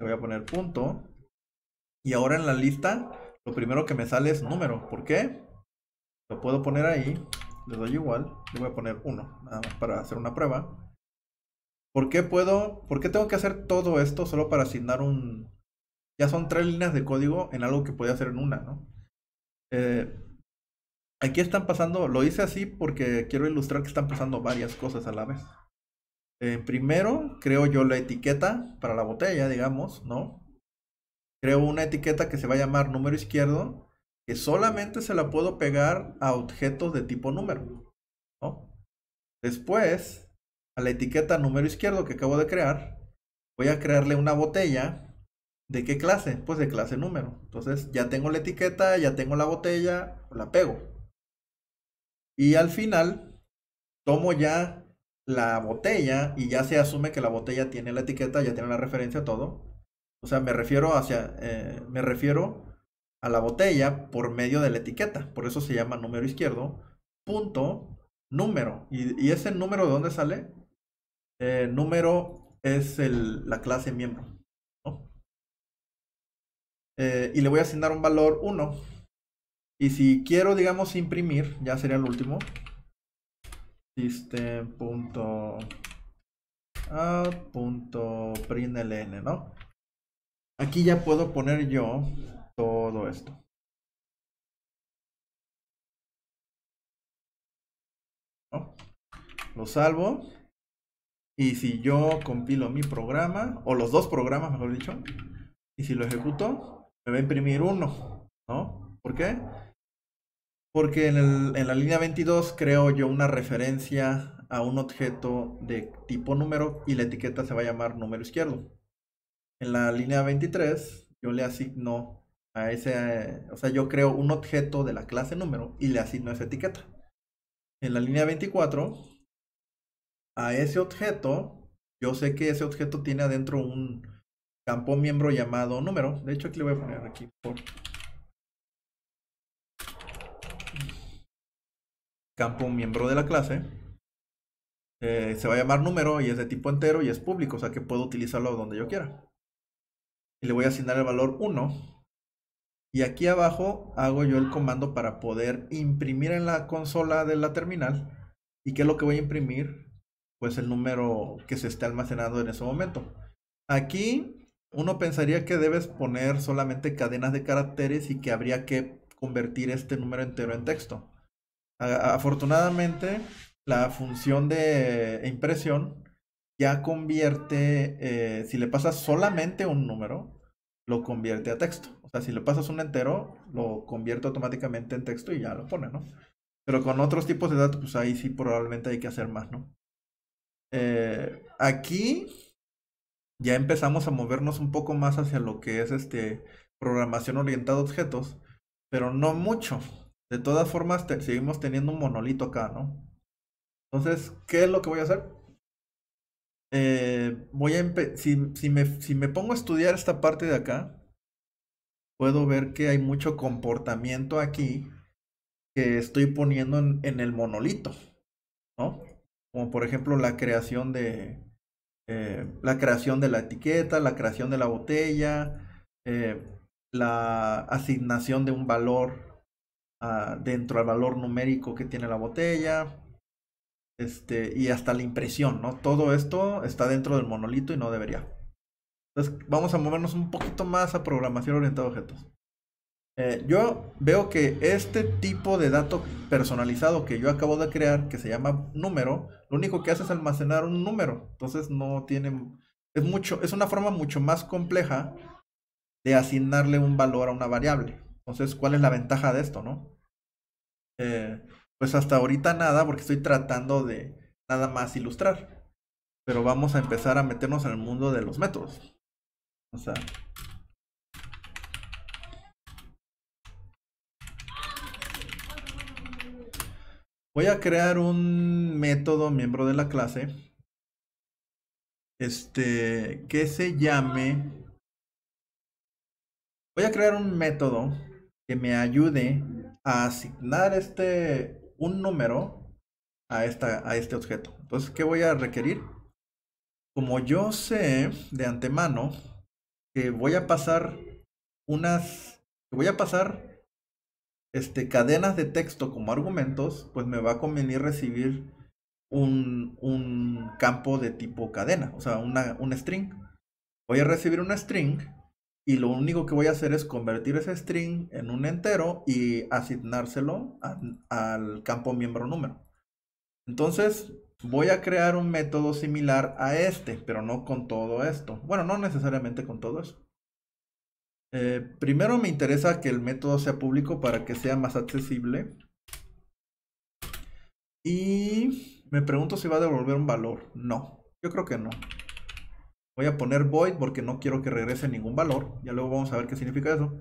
le voy a poner punto. Y ahora en la lista, lo primero que me sale es número. ¿Por qué? Lo puedo poner ahí. Le doy igual. Le voy a poner uno Nada más para hacer una prueba. ¿Por qué puedo? ¿Por qué tengo que hacer todo esto solo para asignar un. Ya son tres líneas de código en algo que podía hacer en una, ¿no? Eh, aquí están pasando. Lo hice así porque quiero ilustrar que están pasando varias cosas a la vez. Eh, primero, creo yo la etiqueta para la botella, digamos, ¿no? creo una etiqueta que se va a llamar número izquierdo, que solamente se la puedo pegar a objetos de tipo número. Después, a la etiqueta número izquierdo que acabo de crear, voy a crearle una botella. ¿De qué clase? Pues de clase número. Entonces ya tengo la etiqueta, ya tengo la botella, la pego. Y al final, tomo ya la botella y ya se asume que la botella tiene la etiqueta, ya tiene la referencia, todo. O sea, me refiero hacia, eh, me refiero a la botella por medio de la etiqueta. Por eso se llama número izquierdo, punto, número. ¿Y, ese número de dónde sale? Eh, número es la clase miembro. Eh, y le voy a asignar un valor 1. Y si quiero, digamos, imprimir, ya sería el último. System.out.println, ¿no? Aquí ya puedo poner yo todo esto. Lo salvo. Y si yo compilo mi programa, o los dos programas, mejor dicho, y si lo ejecuto, me va a imprimir uno, ¿no? ¿Por qué? Porque en la línea 22 creo yo una referencia a un objeto de tipo número y la etiqueta se va a llamar número izquierdo en la línea 23, yo le asigno a ese, eh, o sea, yo creo un objeto de la clase número y le asigno esa etiqueta. En la línea 24, a ese objeto, yo sé que ese objeto tiene adentro un campo miembro llamado número. De hecho, aquí le voy a poner aquí por campo miembro de la clase. Eh, se va a llamar número y es de tipo entero y es público, o sea que puedo utilizarlo donde yo quiera y le voy a asignar el valor 1. Y aquí abajo hago yo el comando para poder imprimir en la consola de la terminal. ¿Y qué es lo que voy a imprimir? Pues el número que se está almacenando en ese momento. Aquí uno pensaría que debes poner solamente cadenas de caracteres y que habría que convertir este número entero en texto. Afortunadamente, la función de impresión ya convierte, eh, si le pasas solamente un número, lo convierte a texto. O sea, si le pasas un entero, lo convierte automáticamente en texto y ya lo pone, ¿no? Pero con otros tipos de datos, pues ahí sí probablemente hay que hacer más, ¿no? Eh, aquí ya empezamos a movernos un poco más hacia lo que es este programación orientada a objetos, pero no mucho. De todas formas, seguimos teniendo un monolito acá, ¿no? Entonces, ¿qué es lo que voy a hacer? Eh, si, me, pongo a estudiar esta parte de acá, puedo ver que hay mucho comportamiento aquí que estoy poniendo en, el monolito, Como por ejemplo la creación de eh, la creación de la etiqueta, la creación de la botella, eh, la asignación de un valor ah, dentro del valor numérico que tiene la botella, este, y hasta la impresión, ¿no? Todo esto está dentro del monolito y no debería. Entonces, vamos a movernos un poquito más a programación orientada a objetos. Eh, yo veo que este tipo de dato personalizado que yo acabo de crear, que se llama número, lo único que hace es almacenar un número. Entonces no tiene. Es mucho. Es una forma mucho más compleja de asignarle un valor a una variable. Entonces, ¿cuál es la ventaja de esto, no? Eh, pues hasta ahorita nada, porque estoy tratando de nada más ilustrar. Pero vamos a empezar a meternos en el mundo de los métodos. O sea... Voy a crear un método miembro de la clase. Este, que se llame... Voy a crear un método que me ayude a asignar este un número a, esta, a este objeto. Entonces, ¿qué voy a requerir? Como yo sé de antemano que voy a pasar unas... Que voy a pasar este, cadenas de texto como argumentos, pues me va a convenir recibir un, campo de tipo cadena, o sea, un string. Voy a recibir un string y lo único que voy a hacer es convertir ese string en un entero y asignárselo al campo miembro número. Entonces voy a crear un método similar a este, pero no con todo esto. Bueno, no necesariamente con todo eso. Eh, primero me interesa que el método sea público para que sea más accesible. Y me pregunto si va a devolver un valor. No, yo creo que no. Voy a poner void porque no quiero que regrese ningún valor. Ya luego vamos a ver qué significa eso.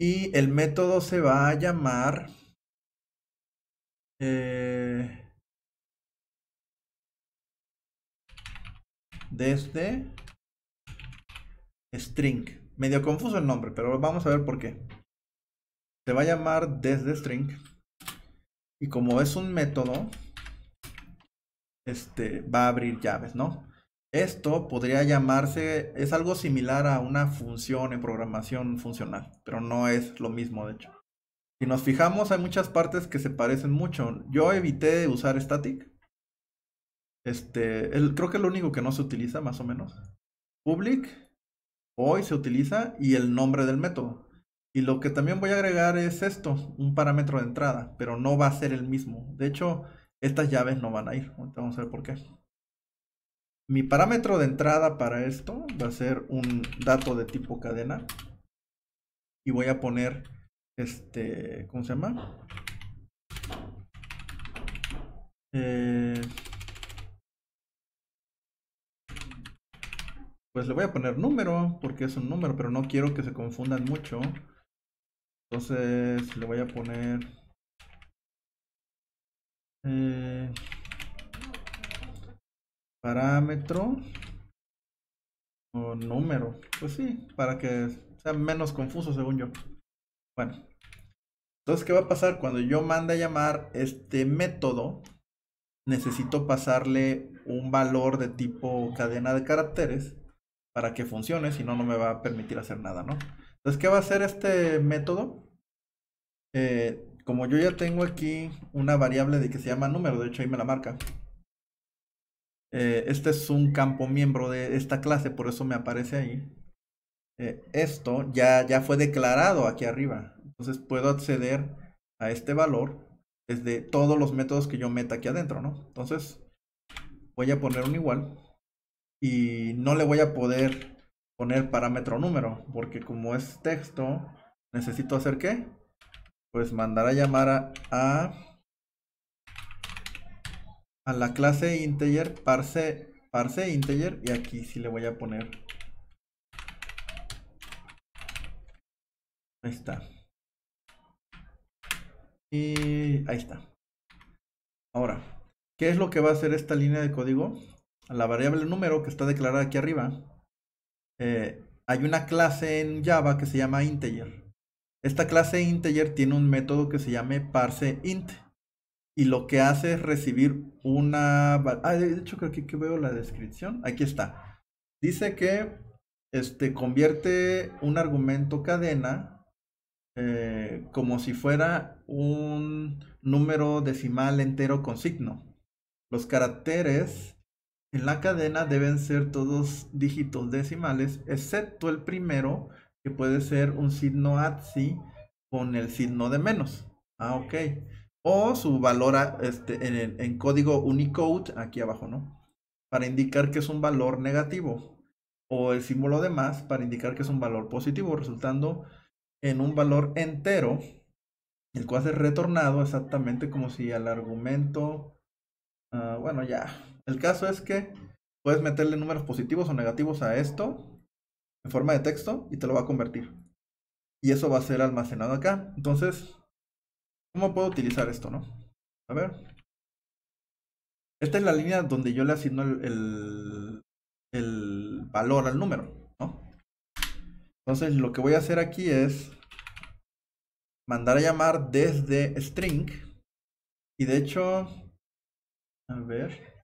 Y el método se va a llamar... Eh, desde string. Medio confuso el nombre, pero vamos a ver por qué. Se va a llamar desde string. Y como es un método, este va a abrir llaves, ¿no? Esto podría llamarse, es algo similar a una función en programación funcional, pero no es lo mismo de hecho. Si nos fijamos, hay muchas partes que se parecen mucho. Yo evité usar static. Este, creo que es lo único que no se utiliza, más o menos. Public, hoy se utiliza, y el nombre del método. Y lo que también voy a agregar es esto, un parámetro de entrada, pero no va a ser el mismo. De hecho, estas llaves no van a ir. Ahorita vamos a ver por qué. Mi parámetro de entrada para esto va a ser un dato de tipo cadena. Y voy a poner este, ¿cómo se llama? Eh, pues le voy a poner número, porque es un número, pero no quiero que se confundan mucho. Entonces le voy a poner... Eh, parámetro o número. Pues sí, para que sea menos confuso según yo. Bueno. Entonces, ¿qué va a pasar? Cuando yo mande a llamar este método, necesito pasarle un valor de tipo cadena de caracteres para que funcione, si no, no me va a permitir hacer nada, ¿no? Entonces, ¿qué va a hacer este método? Eh, como yo ya tengo aquí una variable de que se llama número, de hecho ahí me la marca, eh, este es un campo miembro de esta clase, por eso me aparece ahí. Eh, esto ya, ya fue declarado aquí arriba. Entonces puedo acceder a este valor desde todos los métodos que yo meta aquí adentro, ¿no? Entonces voy a poner un igual y no le voy a poder poner parámetro número porque como es texto necesito hacer qué? Pues mandar a llamar a a la clase integer parse, parse integer y aquí sí le voy a poner. Ahí está. Y ahí está. Ahora, ¿qué es lo que va a hacer esta línea de código? A la variable número que está declarada aquí arriba, eh, hay una clase en Java que se llama integer. Esta clase integer tiene un método que se llame Int y lo que hace es recibir una... Ah, de hecho creo que aquí veo la descripción. Aquí está. Dice que este, convierte un argumento cadena eh, como si fuera un número decimal entero con signo. Los caracteres en la cadena deben ser todos dígitos decimales, excepto el primero, que puede ser un signo ATSI con el signo de menos. Ah, ok o su valor este, en, código Unicode, aquí abajo, ¿no? Para indicar que es un valor negativo. O el símbolo de más para indicar que es un valor positivo, resultando en un valor entero, el cual es retornado exactamente como si al argumento... Ah, bueno, ya. El caso es que puedes meterle números positivos o negativos a esto en forma de texto y te lo va a convertir. Y eso va a ser almacenado acá. Entonces, ¿Cómo puedo utilizar esto, no? A ver. Esta es la línea donde yo le asigno el, el, valor al número, ¿no? Entonces lo que voy a hacer aquí es mandar a llamar desde string. Y de hecho, a ver,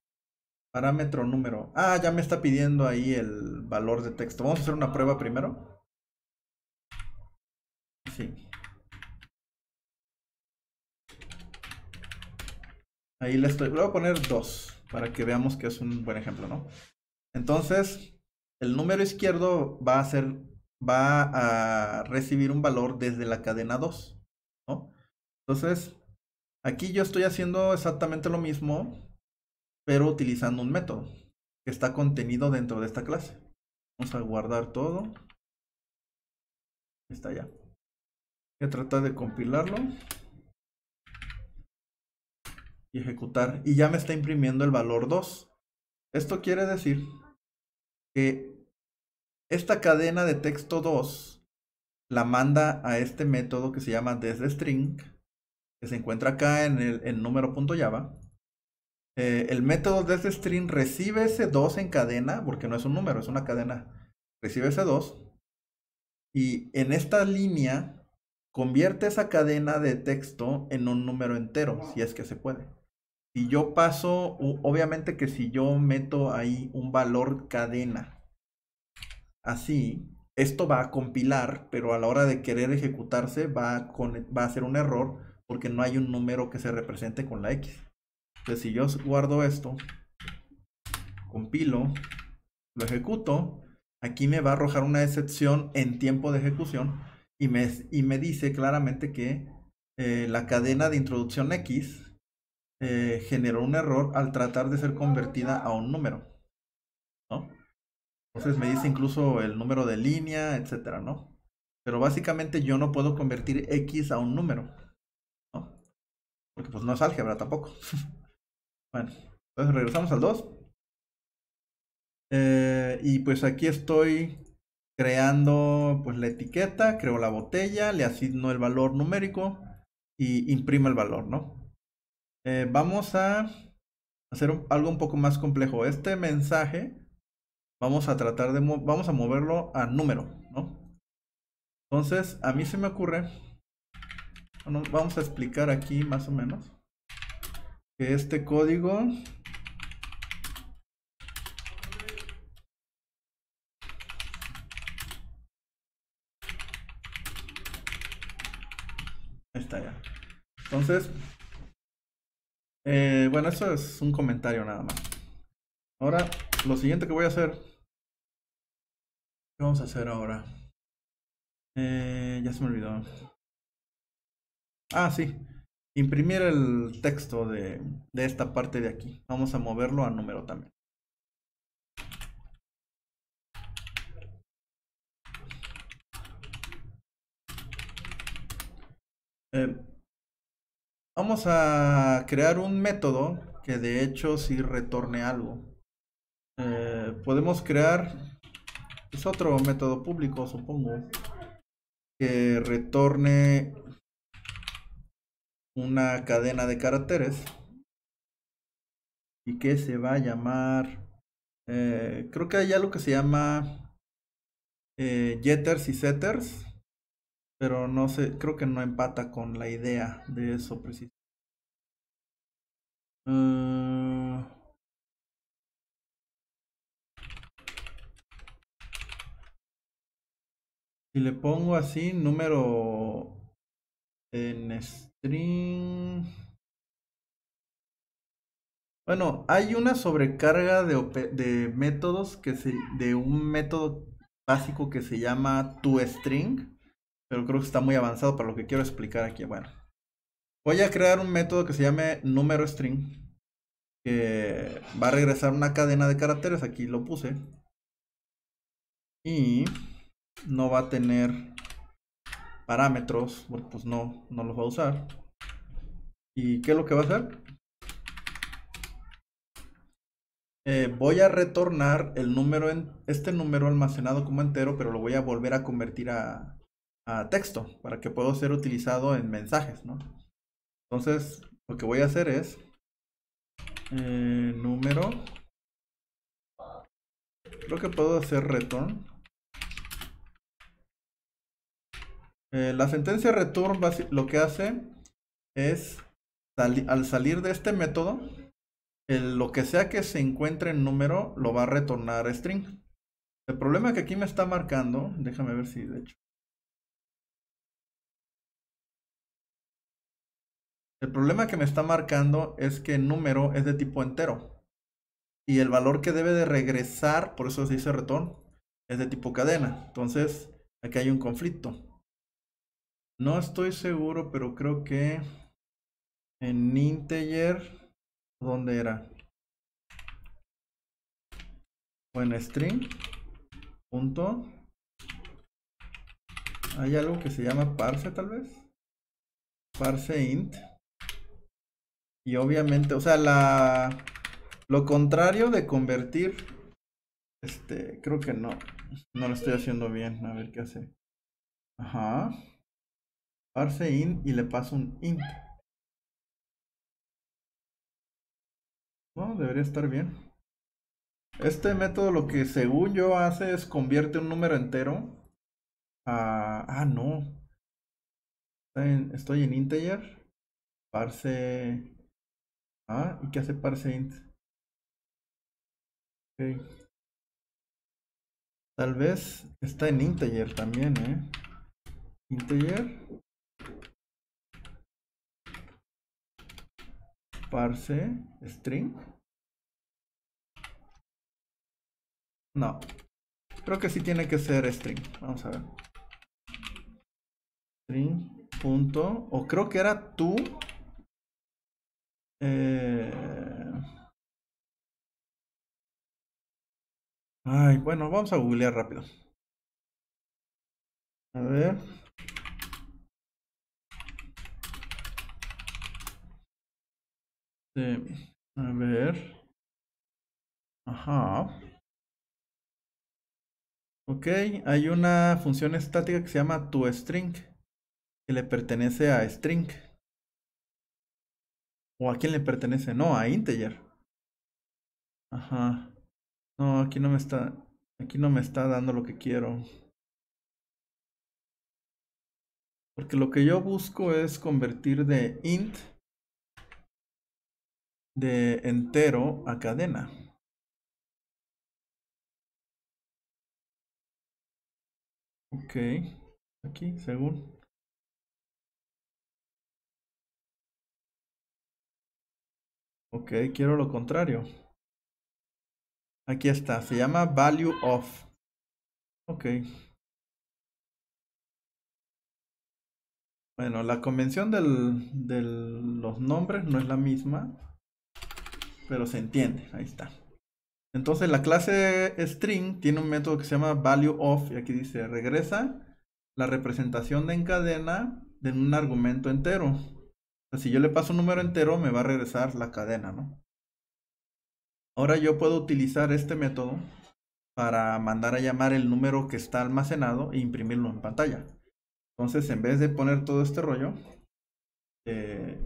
parámetro número. Ah, ya me está pidiendo ahí el valor de texto. Vamos a hacer una prueba primero. Sí. Ahí le estoy. Voy a poner 2 para que veamos que es un buen ejemplo, ¿no? Entonces, el número izquierdo va a ser, va a recibir un valor desde la cadena 2, ¿no? Entonces, aquí yo estoy haciendo exactamente lo mismo, pero utilizando un método que está contenido dentro de esta clase. Vamos a guardar todo. Está ya. Voy a tratar de compilarlo y ejecutar. Y ya me está imprimiendo el valor 2. Esto quiere decir que esta cadena de texto 2 la manda a este método que se llama string. que se encuentra acá en el número número.java. Eh, el método string. recibe ese 2 en cadena, porque no es un número, es una cadena. Recibe ese 2 y en esta línea convierte esa cadena de texto en un número entero, si es que se puede. Si yo paso, obviamente que si yo meto ahí un valor cadena, así, esto va a compilar, pero a la hora de querer ejecutarse va a, va a ser un error porque no hay un número que se represente con la X. Entonces, si yo guardo esto, compilo, lo ejecuto, aquí me va a arrojar una excepción en tiempo de ejecución y me, y me dice claramente que eh, la cadena de introducción X eh, generó un error al tratar de ser convertida a un número. ¿No? Entonces me dice incluso el número de línea, etcétera, ¿no? Pero básicamente yo no puedo convertir X a un número. ¿No? Porque pues no es álgebra tampoco. bueno, entonces regresamos al 2. Eh, y pues aquí estoy creando pues la etiqueta, creo la botella, le asigno el valor numérico y imprimo el valor, ¿no? Eh, vamos a hacer algo un poco más complejo. Este mensaje vamos a tratar de, vamos a moverlo a número, ¿no? Entonces, a mí se me ocurre, vamos a explicar aquí más o menos, que este código está ya. Entonces, eh, bueno, eso es un comentario nada más. Ahora, lo siguiente que voy a hacer. ¿Qué vamos a hacer ahora? Eh, ya se me olvidó. Ah, sí. Imprimir el texto de, de esta parte de aquí. Vamos a moverlo a número también. Eh, Vamos a crear un método que de hecho sí retorne algo. Eh, podemos crear, es otro método público supongo, que retorne una cadena de caracteres y que se va a llamar, eh, creo que hay algo que se llama eh, getters y setters pero no sé, creo que no empata con la idea de eso precisamente. Ah. Si le pongo así, número en string. Bueno, hay una sobrecarga de, métodos que de un método básico que se llama toString pero creo que está muy avanzado para lo que quiero explicar aquí. Bueno, voy a crear un método que se llame número string, que va a regresar una cadena de caracteres, aquí lo puse, y no va a tener parámetros, porque pues no, no los va a usar. ¿Y qué es lo que va a hacer? Eh, voy a retornar el número en, este número almacenado como entero, pero lo voy a volver a convertir a, a texto para que pueda ser utilizado en mensajes, ¿no? Entonces, lo que voy a hacer es eh, número. Creo que puedo hacer return. Eh, la sentencia return lo que hace es al salir de este método, el, lo que sea que se encuentre en número lo va a retornar a string. El problema que aquí me está marcando, déjame ver si de hecho El problema que me está marcando es que el número es de tipo entero. Y el valor que debe de regresar, por eso se dice retorno, es de tipo cadena. Entonces, aquí hay un conflicto. No estoy seguro, pero creo que en integer, ¿dónde era? O en string, punto. Hay algo que se llama parse tal vez. Parse int. Y obviamente, o sea, la lo contrario de convertir este, creo que no. No lo estoy haciendo bien. A ver qué hace. Ajá. Parse in y le paso un int. No, debería estar bien. Este método lo que según yo hace es convierte un número entero a... Ah, no. estoy en integer. Parse Ah, ¿y qué hace parse Ok. Tal vez está en integer también, ¿eh? Integer. Parse string. No. Creo que sí tiene que ser string. Vamos a ver. String. Punto. O creo que era tu eh... Ay, bueno, vamos a googlear rápido. A ver. A ver. Ajá. Ok, hay una función estática que se llama toString, que le pertenece a string. ¿O a quién le pertenece? No, a Integer. Ajá. No, aquí no me está. Aquí no me está dando lo que quiero. Porque lo que yo busco es convertir de int de entero a cadena. Ok, aquí, según. Ok, quiero lo contrario. Aquí está, se llama value of. Ok. Bueno, la convención de los nombres no es la misma, pero se entiende, ahí está. Entonces la clase string tiene un método que se llama value of y aquí dice regresa la representación de en cadena de un argumento entero. Si yo le paso un número entero, me va a regresar la cadena, ¿no? Ahora yo puedo utilizar este método para mandar a llamar el número que está almacenado e imprimirlo en pantalla. Entonces, en vez de poner todo este rollo, eh,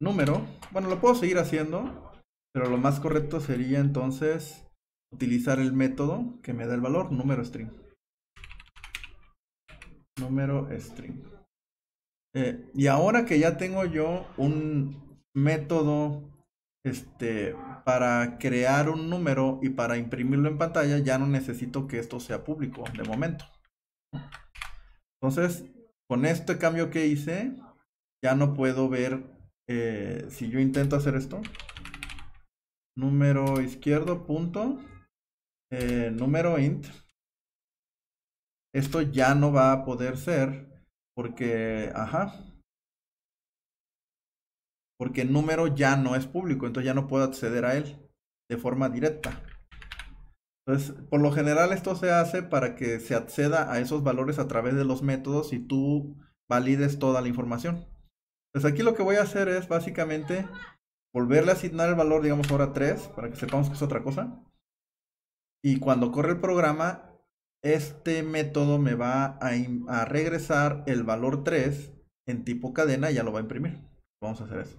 número, bueno, lo puedo seguir haciendo, pero lo más correcto sería entonces utilizar el método que me da el valor número string. Número string. Eh, y ahora que ya tengo yo un método este, para crear un número y para imprimirlo en pantalla, ya no necesito que esto sea público de momento. Entonces, con este cambio que hice, ya no puedo ver eh, si yo intento hacer esto. Número izquierdo, punto. Eh, número int. Esto ya no va a poder ser porque, ajá. Porque el número ya no es público, entonces ya no puedo acceder a él de forma directa. Entonces, por lo general esto se hace para que se acceda a esos valores a través de los métodos y tú valides toda la información. Entonces pues aquí lo que voy a hacer es básicamente volverle a asignar el valor, digamos ahora 3, para que sepamos que es otra cosa. Y cuando corre el programa, este método me va a, regresar el valor 3 en tipo cadena y ya lo va a imprimir. Vamos a hacer eso.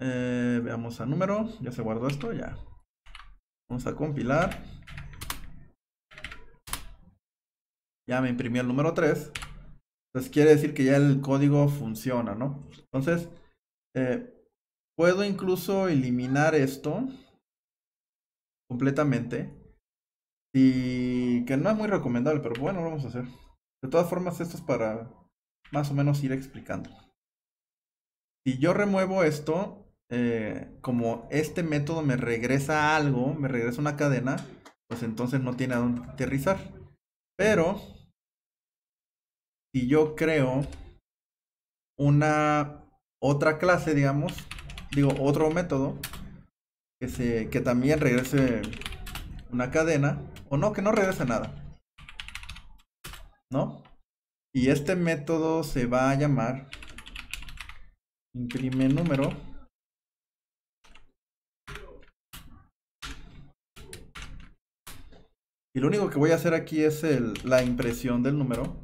Eh, veamos a número. Ya se guardó esto, ya. Vamos a compilar. Ya me imprimió el número 3. Entonces quiere decir que ya el código funciona, ¿no? Entonces, eh, puedo incluso eliminar esto completamente que no es muy recomendable, pero bueno, lo vamos a hacer. De todas formas, esto es para más o menos ir explicando. Si yo remuevo esto, eh, como este método me regresa algo, me regresa una cadena, pues entonces no tiene a dónde aterrizar. Pero, si yo creo una otra clase, digamos, digo, otro método, que, se, que también regrese una cadena, o no, que no regrese nada, ¿no? Y este método se va a llamar imprime número y lo único que voy a hacer aquí es la impresión del número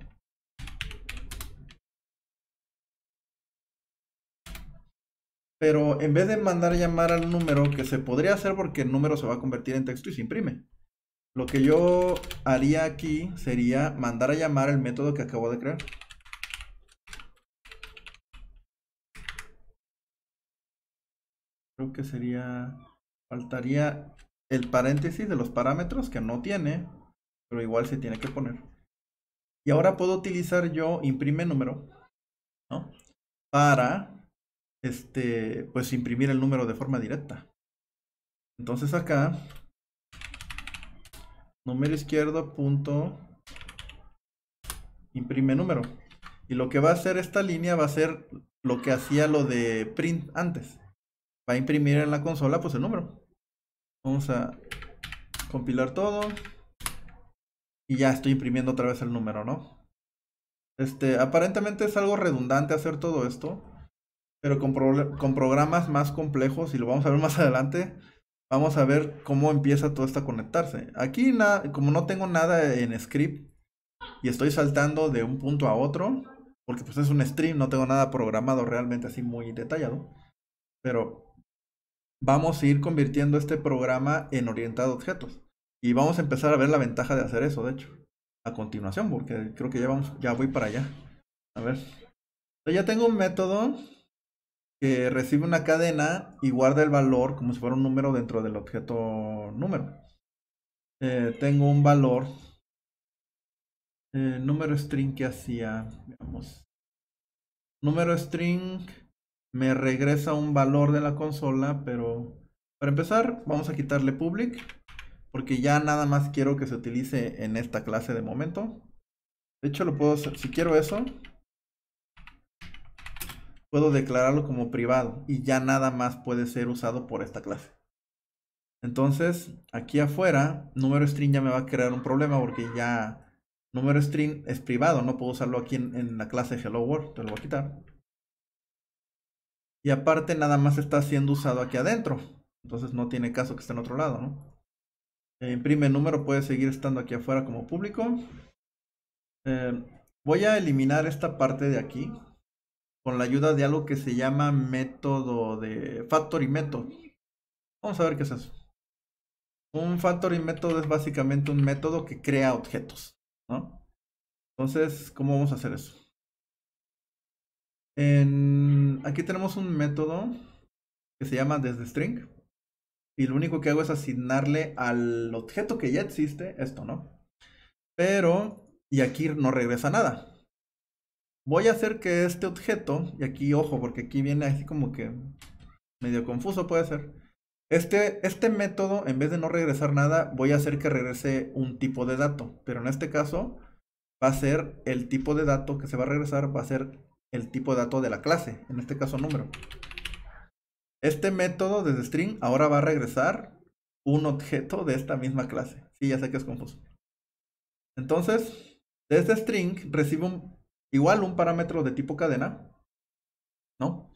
pero en vez de mandar a llamar al número, que se podría hacer porque el número se va a convertir en texto y se imprime, lo que yo haría aquí sería mandar a llamar el método que acabo de crear. Creo que sería, faltaría el paréntesis de los parámetros que no tiene, pero igual se tiene que poner. Y ahora puedo utilizar yo imprime número, ¿no? Para este, pues imprimir el número de forma directa. Entonces acá, número izquierdo, punto, imprime número. Y lo que va a hacer esta línea va a ser lo que hacía lo de print antes. Va a imprimir en la consola pues el número. Vamos a compilar todo. Y ya estoy imprimiendo otra vez el número, ¿no? Este, aparentemente es algo redundante hacer todo esto pero con, programas más complejos, y lo vamos a ver más adelante, vamos a ver cómo empieza todo esto a conectarse. Aquí, nada como no tengo nada en script y estoy saltando de un punto a otro, porque pues es un stream, no tengo nada programado realmente así muy detallado, pero vamos a ir convirtiendo este programa en orientado a objetos. Y vamos a empezar a ver la ventaja de hacer eso, de hecho, a continuación, porque creo que ya, vamos, ya voy para allá. A ver. Ya tengo un método que recibe una cadena y guarda el valor como si fuera un número dentro del objeto número. Eh, tengo un valor. Eh, número string que hacía. Número string me regresa un valor de la consola, pero para empezar vamos a quitarle public, porque ya nada más quiero que se utilice en esta clase de momento. De hecho lo puedo hacer, si quiero eso, puedo declararlo como privado y ya nada más puede ser usado por esta clase. Entonces, aquí afuera, número string ya me va a crear un problema porque ya número string es privado, no puedo usarlo aquí en, la clase hello world, te lo voy a quitar. Y aparte nada más está siendo usado aquí adentro, entonces no tiene caso que esté en otro lado, ¿no? Eh, imprime número puede seguir estando aquí afuera como público. Eh, voy a eliminar esta parte de aquí, con la ayuda de algo que se llama método de factory method. Vamos a ver qué es eso. Un factory method es básicamente un método que crea objetos, ¿no? Entonces, ¿cómo vamos a hacer eso? En, aquí tenemos un método que se llama desde string y lo único que hago es asignarle al objeto que ya existe esto, ¿no? Pero, y aquí no regresa nada voy a hacer que este objeto, y aquí ojo, porque aquí viene así como que medio confuso puede ser. Este, este método, en vez de no regresar nada, voy a hacer que regrese un tipo de dato. Pero en este caso, va a ser el tipo de dato que se va a regresar, va a ser el tipo de dato de la clase. En este caso, número. Este método desde string ahora va a regresar un objeto de esta misma clase. Sí, ya sé que es confuso. Entonces, desde string recibo un, Igual un parámetro de tipo cadena, ¿no?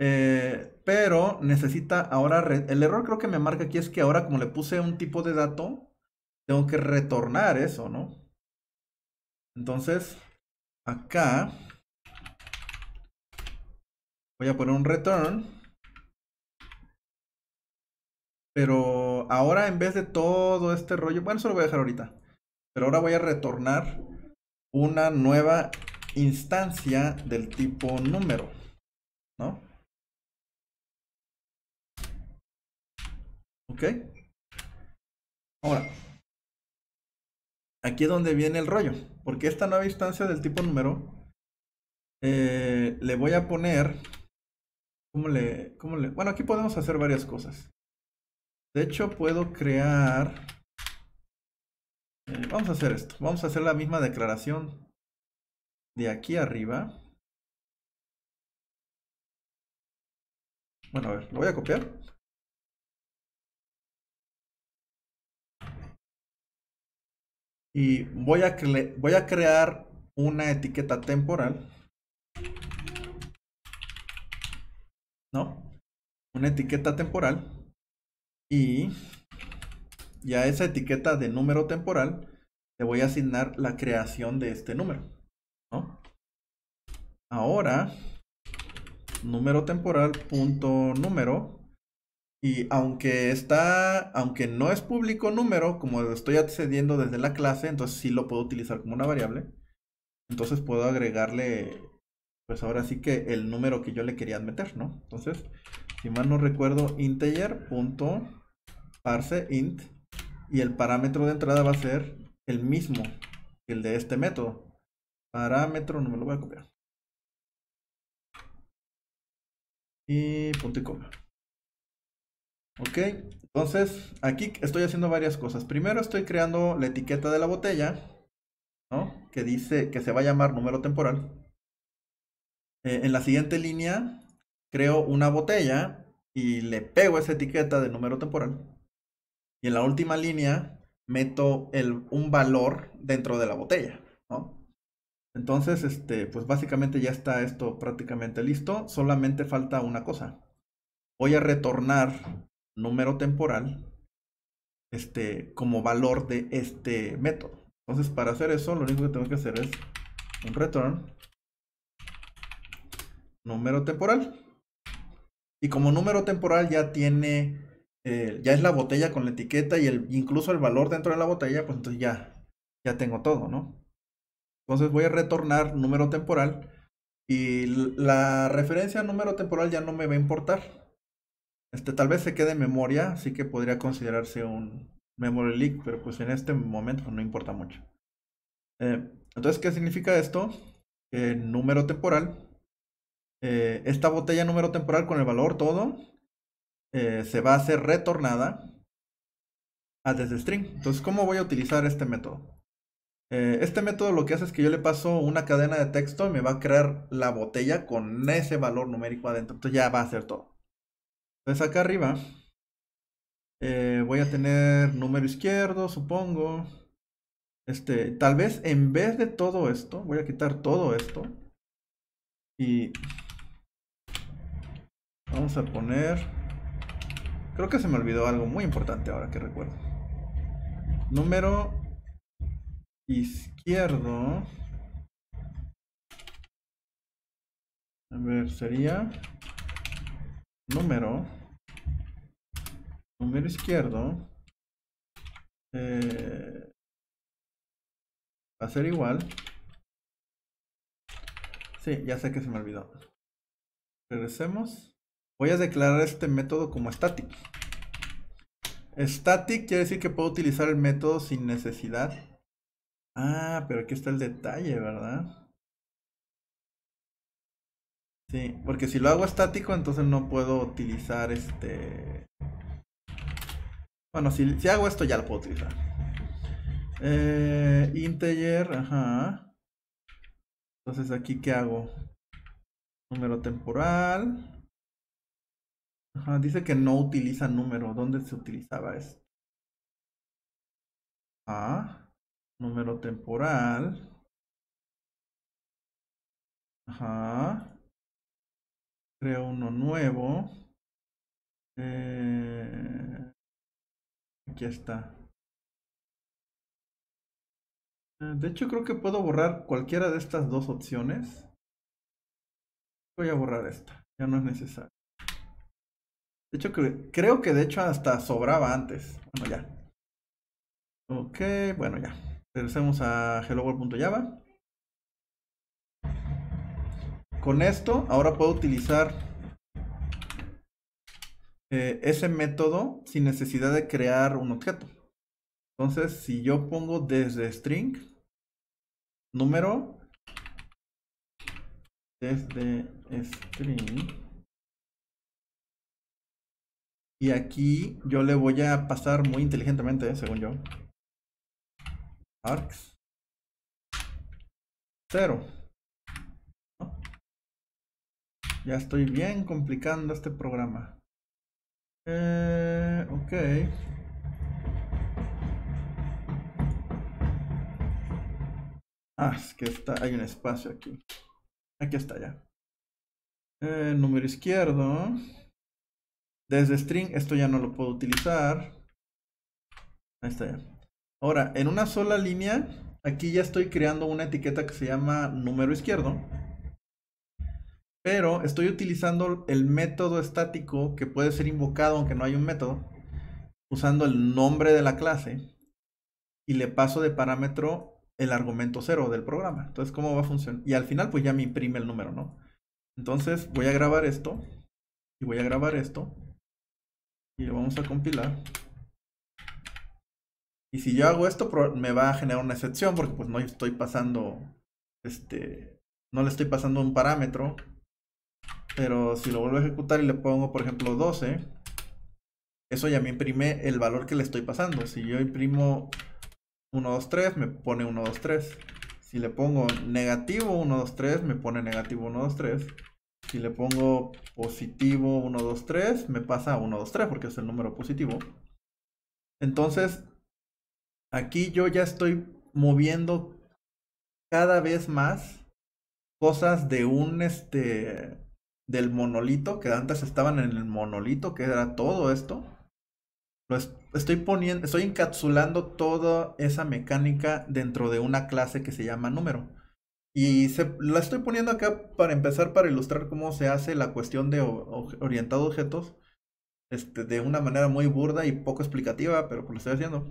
Eh, pero necesita ahora, el error creo que me marca aquí es que ahora como le puse un tipo de dato, tengo que retornar eso, ¿no? Entonces, acá voy a poner un return. Pero ahora en vez de todo este rollo, bueno, eso lo voy a dejar ahorita. Pero ahora voy a retornar una nueva instancia del tipo número, ¿no? ¿Ok? Ahora, aquí es donde viene el rollo, porque esta nueva instancia del tipo número eh, le voy a poner, ¿cómo le, ¿cómo le? Bueno, aquí podemos hacer varias cosas. De hecho, puedo crear Vamos a hacer esto. Vamos a hacer la misma declaración de aquí arriba. Bueno, a ver, lo voy a copiar. Y voy a, voy a crear una etiqueta temporal. ¿No? Una etiqueta temporal. Y y esa etiqueta de número temporal le voy a asignar la creación de este número. Ahora, número temporal punto número. Y aunque está, aunque no es público número, como estoy accediendo desde la clase, entonces sí lo puedo utilizar como una variable. Entonces puedo agregarle, pues ahora sí que el número que yo le quería meter, ¿no? Entonces, si mal no recuerdo, int y el parámetro de entrada va a ser el mismo que el de este método. Parámetro, no me lo voy a copiar. Y punto y coma. Ok, entonces aquí estoy haciendo varias cosas. Primero estoy creando la etiqueta de la botella, ¿no? Que dice que se va a llamar número temporal. Eh, en la siguiente línea creo una botella y le pego esa etiqueta de número temporal y en la última línea meto el, un valor dentro de la botella, Entonces, este, pues básicamente ya está esto prácticamente listo. Solamente falta una cosa. Voy a retornar número temporal este, como valor de este método. Entonces, para hacer eso, lo único que tengo que hacer es un return número temporal. Y como número temporal ya tiene eh, ya es la botella con la etiqueta y el, incluso el valor dentro de la botella, pues entonces ya, ya tengo todo, ¿no? Entonces voy a retornar número temporal y la referencia número temporal ya no me va a importar. Este, tal vez se quede en memoria, así que podría considerarse un memory leak, pero pues en este momento no importa mucho. Eh, entonces, ¿qué significa esto? número temporal. Eh, esta botella número temporal con el valor todo eh, se va a hacer retornada a desde string Entonces, ¿cómo voy a utilizar este método? Eh, este método lo que hace es que yo le paso una cadena de texto y me va a crear la botella con ese valor numérico adentro. Entonces ya va a ser todo. Entonces acá arriba eh, voy a tener número izquierdo, supongo. Este, tal vez en vez de todo esto, voy a quitar todo esto. Y vamos a poner Creo que se me olvidó algo muy importante ahora que recuerdo. Número izquierdo. A ver, sería número. Número izquierdo. Eh, va a ser igual. Sí, ya sé que se me olvidó. Regresemos. Voy a declarar este método como static. Static quiere decir que puedo utilizar el método sin necesidad. Ah, pero aquí está el detalle, ¿verdad? Sí, porque si lo hago estático, entonces no puedo utilizar este... Bueno, si, hago esto ya lo puedo utilizar. Eh, integer, ajá. Entonces aquí, ¿qué hago? Número temporal. Ajá, dice que no utiliza número. ¿Dónde se utilizaba esto? Ah, número temporal. Ajá. Creo uno nuevo. Eh, aquí está. Eh, de hecho, creo que puedo borrar cualquiera de estas dos opciones. Voy a borrar esta, ya no es necesario. De hecho, creo, que de hecho hasta sobraba antes. Bueno, ya. Ok, bueno, ya. Regresemos a helloworld.java. Con esto, ahora puedo utilizar eh, ese método sin necesidad de crear un objeto. Entonces, si yo pongo desde string número desde string y aquí yo le voy a pasar muy inteligentemente, ¿eh? según yo. Arcs. Cero. Ya estoy bien complicando este programa. Eh, ok. Ah, es que está, hay un espacio aquí. Aquí está ya. Eh, número izquierdo. Desde string, esto ya no lo puedo utilizar. Ahí está Ahora, en una sola línea, aquí ya estoy creando una etiqueta que se llama número izquierdo. Pero estoy utilizando el método estático que puede ser invocado aunque no hay un método, usando el nombre de la clase y le paso de parámetro el argumento cero del programa. Entonces, ¿cómo va a funcionar? Y al final, pues ya me imprime el número, ¿no? Entonces, voy a grabar esto y voy a grabar esto y lo vamos a compilar. Y si yo hago esto, me va a generar una excepción porque pues no estoy pasando, este, no le estoy pasando un parámetro. Pero si lo vuelvo a ejecutar y le pongo, por ejemplo, 12, eso ya me imprime el valor que le estoy pasando. Si yo imprimo 1, 2, 3, me pone 1, 2, 3. Si le pongo negativo 1, 2, 3, me pone negativo 1, 2, 3. Si le pongo positivo 1, 2, 3, me pasa 1, 2, 3 porque es el número positivo. Entonces, aquí yo ya estoy moviendo cada vez más cosas de un, este, del monolito, que antes estaban en el monolito, que era todo esto. estoy poniendo, estoy encapsulando toda esa mecánica dentro de una clase que se llama número. Y se, la estoy poniendo acá para empezar, para ilustrar cómo se hace la cuestión de orientado objetos. Este, de una manera muy burda y poco explicativa, pero pues lo estoy haciendo.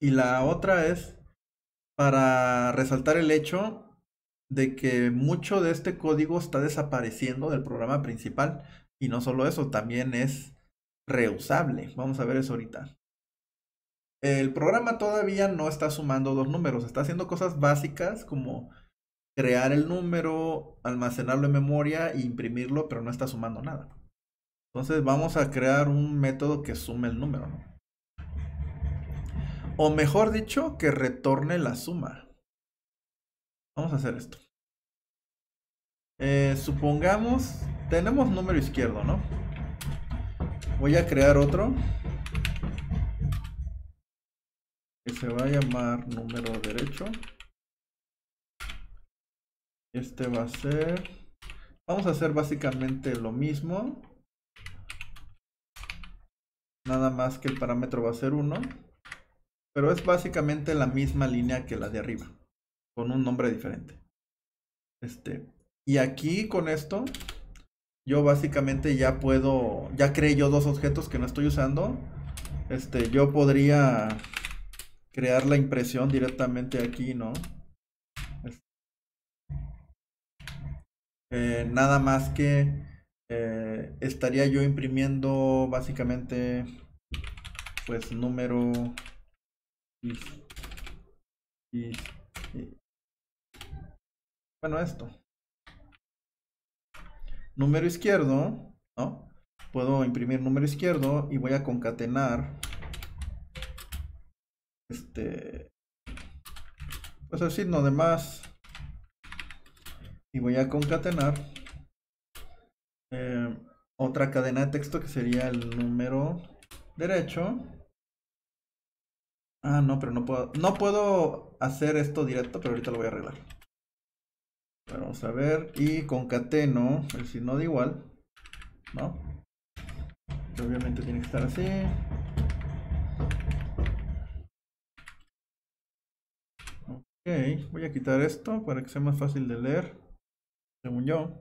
Y la otra es para resaltar el hecho de que mucho de este código está desapareciendo del programa principal. Y no solo eso, también es reusable. Vamos a ver eso ahorita. El programa todavía no está sumando dos números, está haciendo cosas básicas como crear el número, almacenarlo en memoria e imprimirlo, pero no está sumando nada. Entonces vamos a crear un método que sume el número, O mejor dicho, que retorne la suma. Vamos a hacer esto. Eh, supongamos, tenemos número izquierdo, ¿no? Voy a crear otro que se va a llamar número derecho. Este va a ser... Vamos a hacer básicamente lo mismo. Nada más que el parámetro va a ser 1. Pero es básicamente la misma línea que la de arriba. Con un nombre diferente. Este. Y aquí con esto. Yo básicamente ya puedo. Ya creé yo dos objetos que no estoy usando. Este. Yo podría crear la impresión directamente aquí, ¿no? Eh, nada más que eh, estaría yo imprimiendo básicamente pues número bueno esto número izquierdo no puedo imprimir número izquierdo y voy a concatenar este pues el signo de más y voy a concatenar eh, otra cadena de texto que sería el número derecho. Ah, no, pero no puedo, no puedo hacer esto directo, pero ahorita lo voy a arreglar. vamos a ver y concateno el signo de igual, ¿no? obviamente tiene que estar así. Ok, voy a quitar esto para que sea más fácil de leer según yo.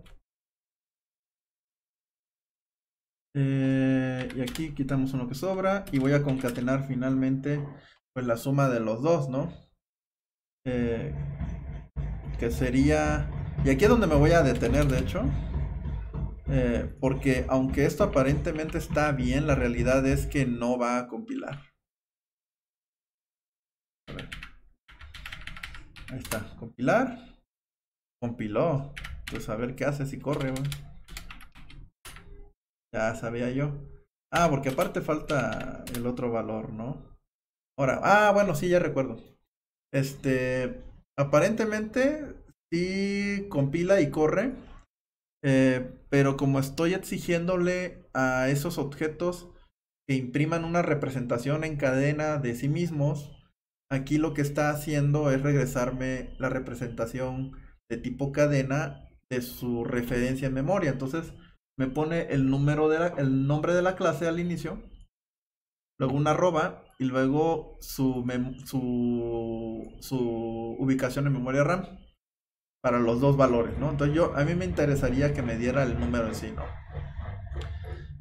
Eh, y aquí quitamos uno que sobra y voy a concatenar finalmente pues la suma de los dos, ¿no? Eh, que sería... Y aquí es donde me voy a detener, de hecho. Eh, porque aunque esto aparentemente está bien, la realidad es que no va a compilar. Ahí está, compilar. Compiló. Pues a ver qué hace si corre, Ya sabía yo. Ah, porque aparte falta el otro valor, ¿no? Ahora, ah, bueno, sí, ya recuerdo. Este, aparentemente sí compila y corre, eh, pero como estoy exigiéndole a esos objetos que impriman una representación en cadena de sí mismos, aquí lo que está haciendo es regresarme la representación de tipo cadena su referencia en memoria. Entonces me pone el, número de la, el nombre de la clase al inicio, luego una arroba y luego su, su, su ubicación en memoria RAM para los dos valores, ¿no? Entonces yo, a mí me interesaría que me diera el número en sí, ¿no?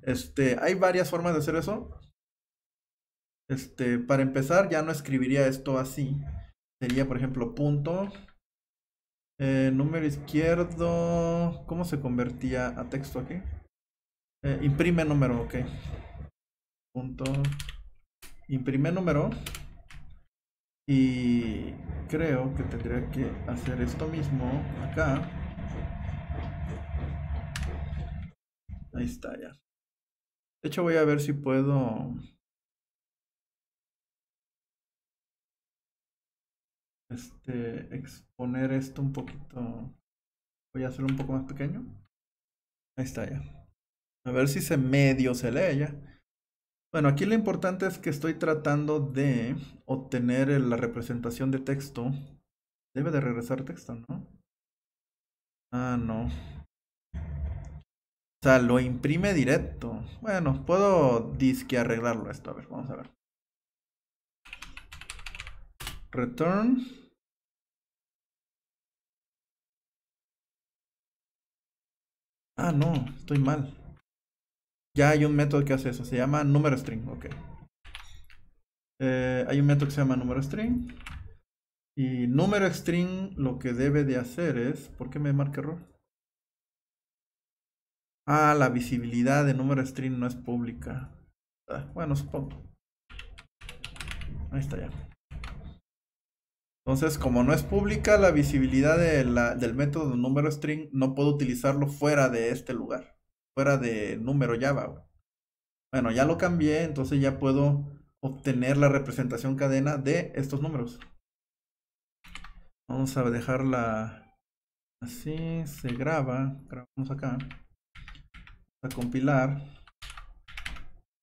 Este, hay varias formas de hacer eso. Este, para empezar, ya no escribiría esto así. Sería, por ejemplo, punto eh, número izquierdo. ¿Cómo se convertía a texto aquí? Eh, imprime número, ok. Punto. Imprime número. Y creo que tendría que hacer esto mismo acá. Ahí está ya. De hecho voy a ver si puedo este, exponer esto un poquito. Voy a hacerlo un poco más pequeño. Ahí está ya. A ver si se medio se lee ya. Bueno, aquí lo importante es que estoy tratando de obtener la representación de texto. Debe de regresar texto, ¿no? Ah, no. O sea, lo imprime directo. Bueno, puedo disque arreglarlo esto. A ver, vamos a ver. Return Ah, no, estoy mal. Ya hay un método que hace eso, se llama número string, ok. Eh, hay un método que se llama número string. Y número string lo que debe de hacer es... ¿Por qué me marca error? Ah, la visibilidad de número string no es pública. Ah, bueno, supongo. Ahí está ya. Entonces, como no es pública la visibilidad del método número string, no puedo utilizarlo fuera de este lugar, fuera de número Java. Bueno, ya lo cambié, entonces ya puedo obtener la representación cadena de estos números. Vamos a dejarla así, se graba, grabamos acá. a compilar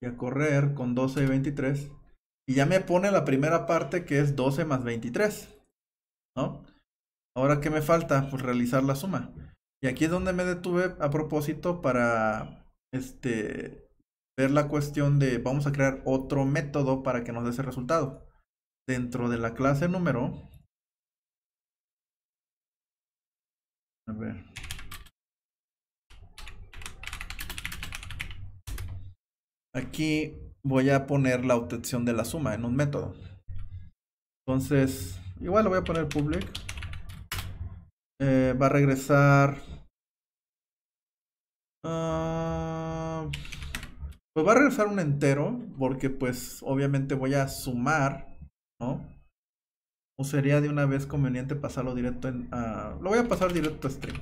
y a correr con 12 y 23. Y ya me pone la primera parte que es 12 más 23. ¿No? Ahora, ¿qué me falta? Pues realizar la suma. Y aquí es donde me detuve a propósito para este, ver la cuestión de vamos a crear otro método para que nos dé ese resultado. Dentro de la clase número. A ver. Aquí voy a poner la obtención de la suma en un método. Entonces, igual lo voy a poner public. Eh, va a regresar... Ah, pues va a regresar un entero, porque pues obviamente voy a sumar, ¿no? O sería de una vez conveniente pasarlo directo en... lo voy a pasar directo a string.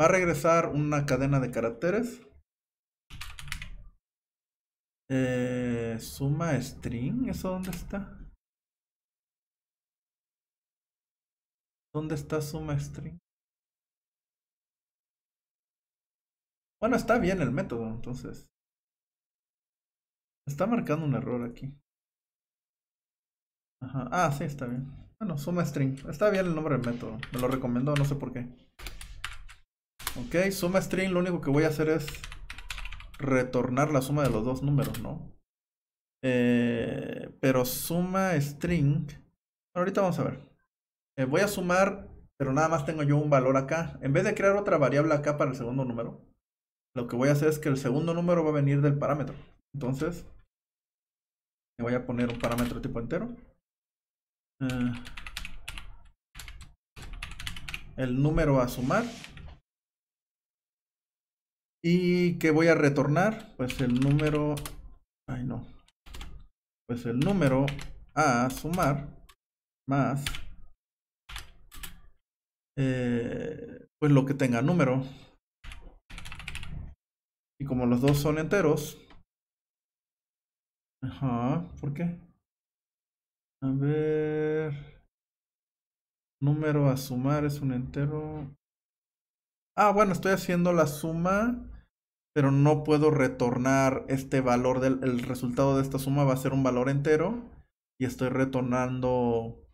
Va a regresar una cadena de caracteres. Eh, suma string, ¿eso dónde está? ¿Dónde está suma string? Bueno, está bien el método, entonces. Está marcando un error aquí. Ajá. Ah, sí, está bien. Bueno, suma string. Está bien el nombre del método. Me lo recomendó, no sé por qué. Ok, suma string, lo único que voy a hacer es retornar la suma de los dos números, ¿no? Eh, pero suma string. ahorita vamos a ver. Eh, voy a sumar, pero nada más tengo yo un valor acá. En vez de crear otra variable acá para el segundo número, lo que voy a hacer es que el segundo número va a venir del parámetro. Entonces, voy a poner un parámetro tipo entero. Eh, el número a sumar ¿Y que voy a retornar? Pues el número... Ay, no. Pues el número a sumar más... Eh, pues lo que tenga número. Y como los dos son enteros. Ajá, ¿por qué? A ver. Número a sumar es un entero. Ah, bueno, estoy haciendo la suma pero no puedo retornar este valor del el resultado de esta suma va a ser un valor entero y estoy retornando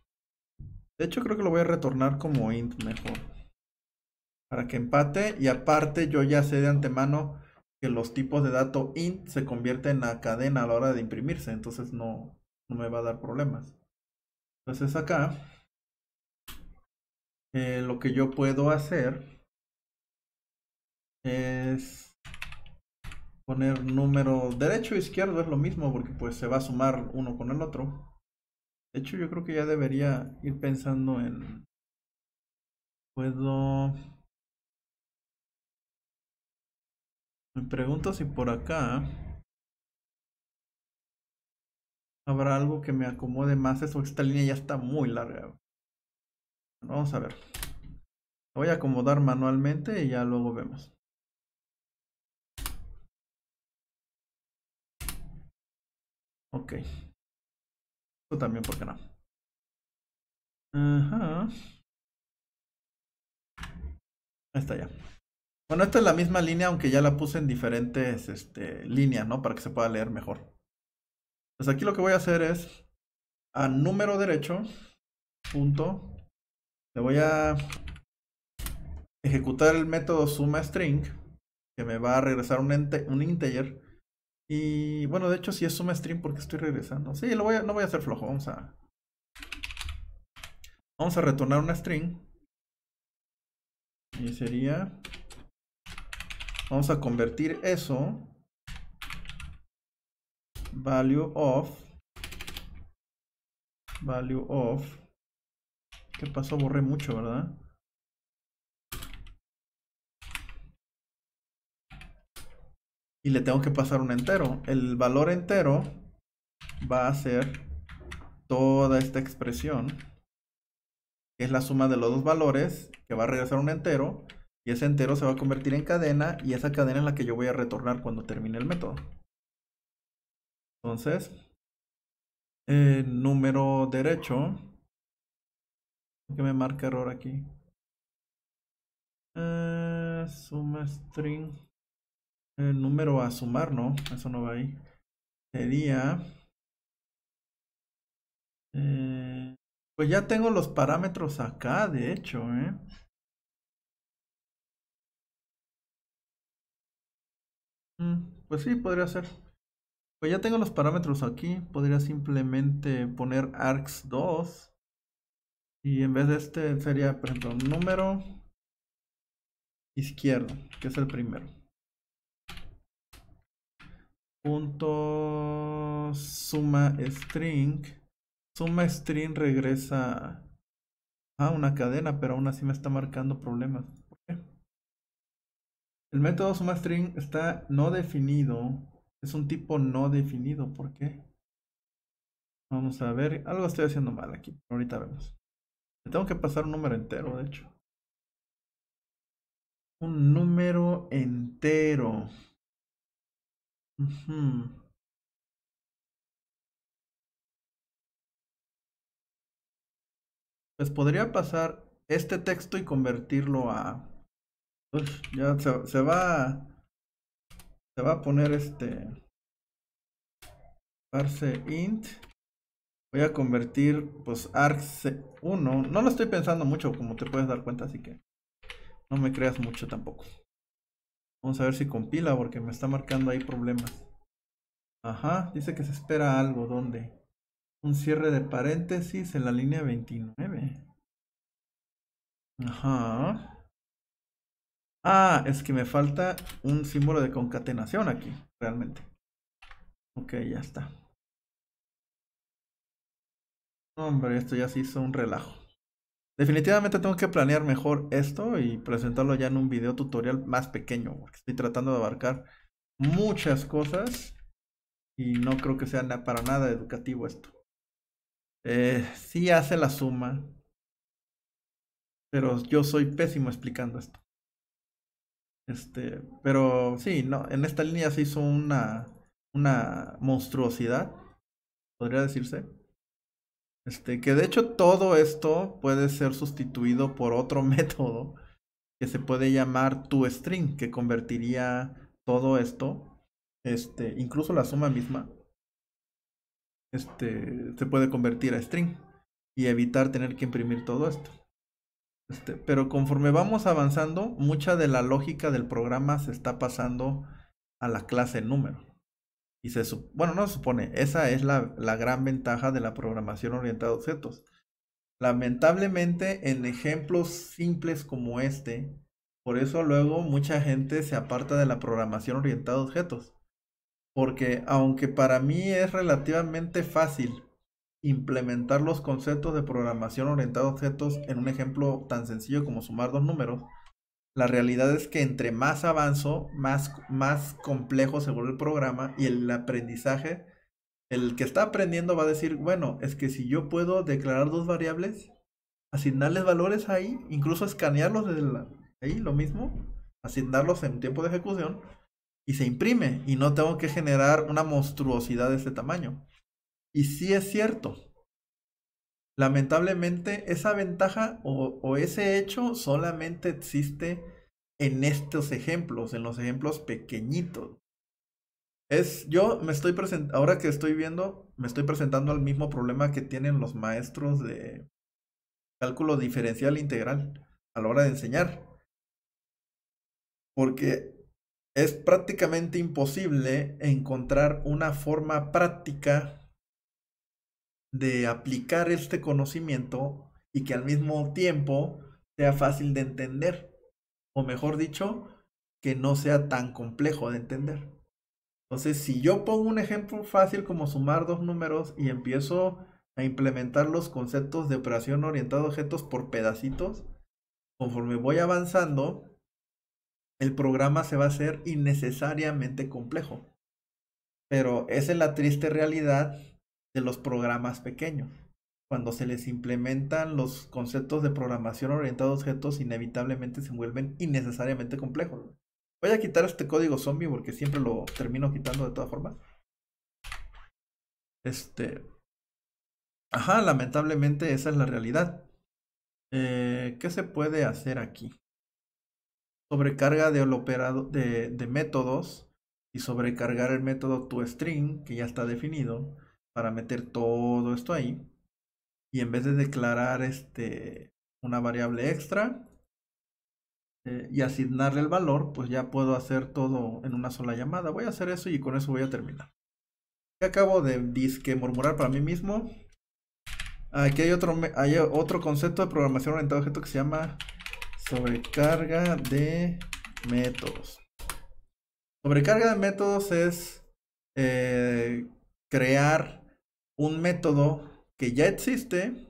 de hecho creo que lo voy a retornar como int mejor para que empate y aparte yo ya sé de antemano que los tipos de dato int se convierten a cadena a la hora de imprimirse entonces no, me va a dar problemas entonces acá eh, lo que yo puedo hacer es poner número derecho e izquierdo es lo mismo porque pues se va a sumar uno con el otro. De hecho yo creo que ya debería ir pensando en... Puedo... Me pregunto si por acá habrá algo que me acomode más eso. Esta línea ya está muy larga. Vamos a ver. voy a acomodar manualmente y ya luego vemos. Ok. Esto también, ¿por qué no? Ajá. Ahí está ya. Bueno, esta es la misma línea, aunque ya la puse en diferentes este, líneas, ¿no? Para que se pueda leer mejor. Entonces pues aquí lo que voy a hacer es a número derecho, punto, le voy a ejecutar el método sumaString. que me va a regresar un, un integer y bueno, de hecho si es un string porque estoy regresando. Sí, lo voy a, no voy a hacer flojo, vamos a... Vamos a retornar una string. Y sería... Vamos a convertir eso. Value of. Value of. ¿Qué pasó? Borré mucho, ¿verdad? y le tengo que pasar un entero. El valor entero va a ser toda esta expresión, es la suma de los dos valores, que va a regresar un entero, y ese entero se va a convertir en cadena, y esa cadena es la que yo voy a retornar cuando termine el método. Entonces, número derecho, que me marca error aquí. Ah, suma string el número a sumar, ¿no? Eso no va ahí. Sería... Eh, pues ya tengo los parámetros acá, de hecho, ¿eh? mm, Pues sí, podría ser. Pues ya tengo los parámetros aquí. Podría simplemente poner arcs 2 Y en vez de este sería, por ejemplo, número izquierdo, que es el primero punto suma string suma string regresa a una cadena pero aún así me está marcando problemas el método suma string está no definido es un tipo no definido ¿por qué? vamos a ver algo estoy haciendo mal aquí ahorita vemos le tengo que pasar un número entero de hecho un número entero pues podría pasar este texto y convertirlo a... Pues, ya se, va, se va a poner este parse int. Voy a convertir pues arce 1 No lo estoy pensando mucho como te puedes dar cuenta, así que no me creas mucho tampoco. Vamos a ver si compila porque me está marcando ahí problemas. Ajá, dice que se espera algo. ¿Dónde? Un cierre de paréntesis en la línea 29. Ajá. Ah, es que me falta un símbolo de concatenación aquí, realmente. Ok, ya está. Hombre, esto ya se hizo un relajo. Definitivamente tengo que planear mejor esto y presentarlo ya en un video tutorial más pequeño, porque estoy tratando de abarcar muchas cosas y no creo que sea para nada educativo esto. Si eh, sí hace la suma, pero yo soy pésimo explicando esto. Este, pero sí, no, en esta línea se hizo una, una monstruosidad, podría decirse. Este, que de hecho todo esto puede ser sustituido por otro método que se puede llamar toString, que convertiría todo esto, este, incluso la suma misma, este, se puede convertir a string y evitar tener que imprimir todo esto. Este, pero conforme vamos avanzando, mucha de la lógica del programa se está pasando a la clase número. Y se, bueno, no se supone, esa es la, la gran ventaja de la programación orientada a objetos. Lamentablemente, en ejemplos simples como este, por eso luego mucha gente se aparta de la programación orientada a objetos. Porque aunque para mí es relativamente fácil implementar los conceptos de programación orientada a objetos en un ejemplo tan sencillo como sumar dos números, la realidad es que entre más avanzo, más, más complejo se vuelve el programa y el aprendizaje, el que está aprendiendo va a decir, bueno, es que si yo puedo declarar dos variables, asignarles valores ahí, incluso escanearlos desde ahí, lo mismo, asignarlos en tiempo de ejecución y se imprime y no tengo que generar una monstruosidad de este tamaño. Y sí es cierto, Lamentablemente, esa ventaja o, ese hecho solamente existe en estos ejemplos, en los ejemplos pequeñitos. Es, yo me estoy presentando, ahora que estoy viendo, me estoy presentando al mismo problema que tienen los maestros de cálculo diferencial integral a la hora de enseñar. Porque es prácticamente imposible encontrar una forma práctica de aplicar este conocimiento y que al mismo tiempo sea fácil de entender, o mejor dicho, que no sea tan complejo de entender. Entonces, si yo pongo un ejemplo fácil como sumar dos números y empiezo a implementar los conceptos de operación orientada a objetos por pedacitos, conforme voy avanzando, el programa se va a hacer innecesariamente complejo. Pero esa es la triste realidad de los programas pequeños. Cuando se les implementan los conceptos de programación orientada a objetos, inevitablemente se vuelven innecesariamente complejos. Voy a quitar este código zombie porque siempre lo termino quitando de todas formas. Este. Ajá, lamentablemente esa es la realidad. Eh, ¿Qué se puede hacer aquí? Sobrecarga de, operado, de, de métodos y sobrecargar el método toString, que ya está definido para meter todo esto ahí. Y en vez de declarar este, una variable extra eh, y asignarle el valor, pues ya puedo hacer todo en una sola llamada. Voy a hacer eso y con eso voy a terminar. acabo de disque murmurar para mí mismo. Aquí hay otro, hay otro concepto de programación orientada a objeto que se llama sobrecarga de métodos. Sobrecarga de métodos es eh, crear un método que ya existe,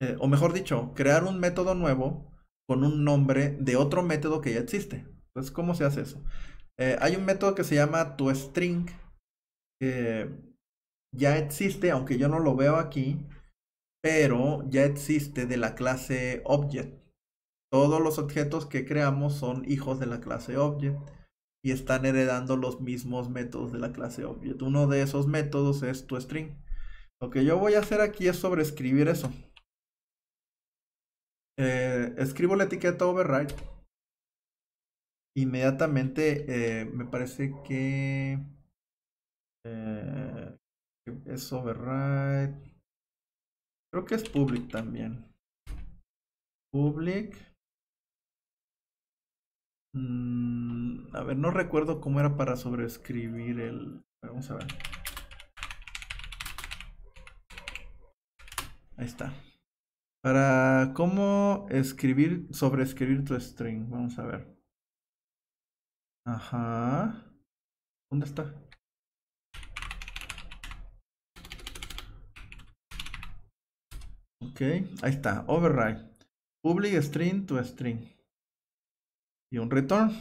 eh, o mejor dicho, crear un método nuevo con un nombre de otro método que ya existe. Entonces, ¿cómo se hace eso? Eh, hay un método que se llama toString, que ya existe, aunque yo no lo veo aquí, pero ya existe de la clase object. Todos los objetos que creamos son hijos de la clase object y están heredando los mismos métodos de la clase object. Uno de esos métodos es toString. Lo que yo voy a hacer aquí es sobreescribir eso. Eh, escribo la etiqueta override. Inmediatamente eh, me parece que eh, es override. Creo que es public también. Public. Mm, a ver, no recuerdo cómo era para sobreescribir el... Vamos a ver. Ahí está. Para cómo escribir, sobreescribir tu string. Vamos a ver. Ajá. ¿Dónde está? Ok, ahí está. Override. Public string to string. Y un return.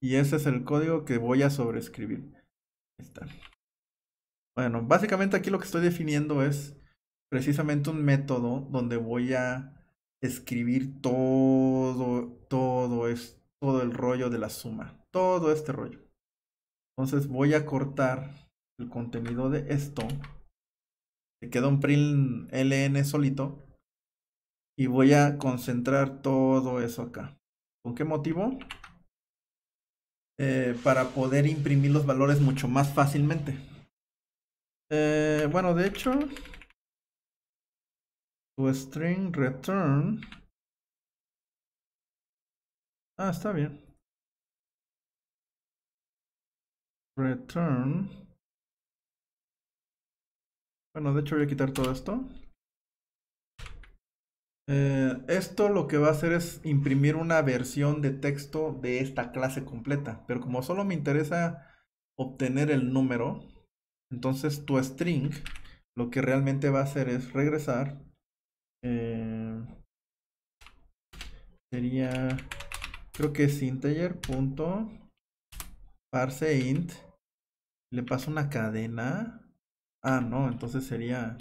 Y ese es el código que voy a sobreescribir. Ahí está. Bueno, básicamente aquí lo que estoy definiendo es precisamente un método donde voy a escribir todo, todo es todo el rollo de la suma, todo este rollo. Entonces voy a cortar el contenido de esto. Se queda un print ln solito. Y voy a concentrar todo eso acá. ¿Con qué motivo? Eh, para poder imprimir los valores mucho más fácilmente. Eh, bueno, de hecho, tu string return. Ah, está bien. Return. Bueno, de hecho voy a quitar todo esto. Eh, esto lo que va a hacer es imprimir una versión de texto de esta clase completa. Pero como solo me interesa obtener el número, entonces tu string lo que realmente va a hacer es regresar eh, sería, creo que es integer punto parse int. Le paso una cadena. Ah, no, entonces sería...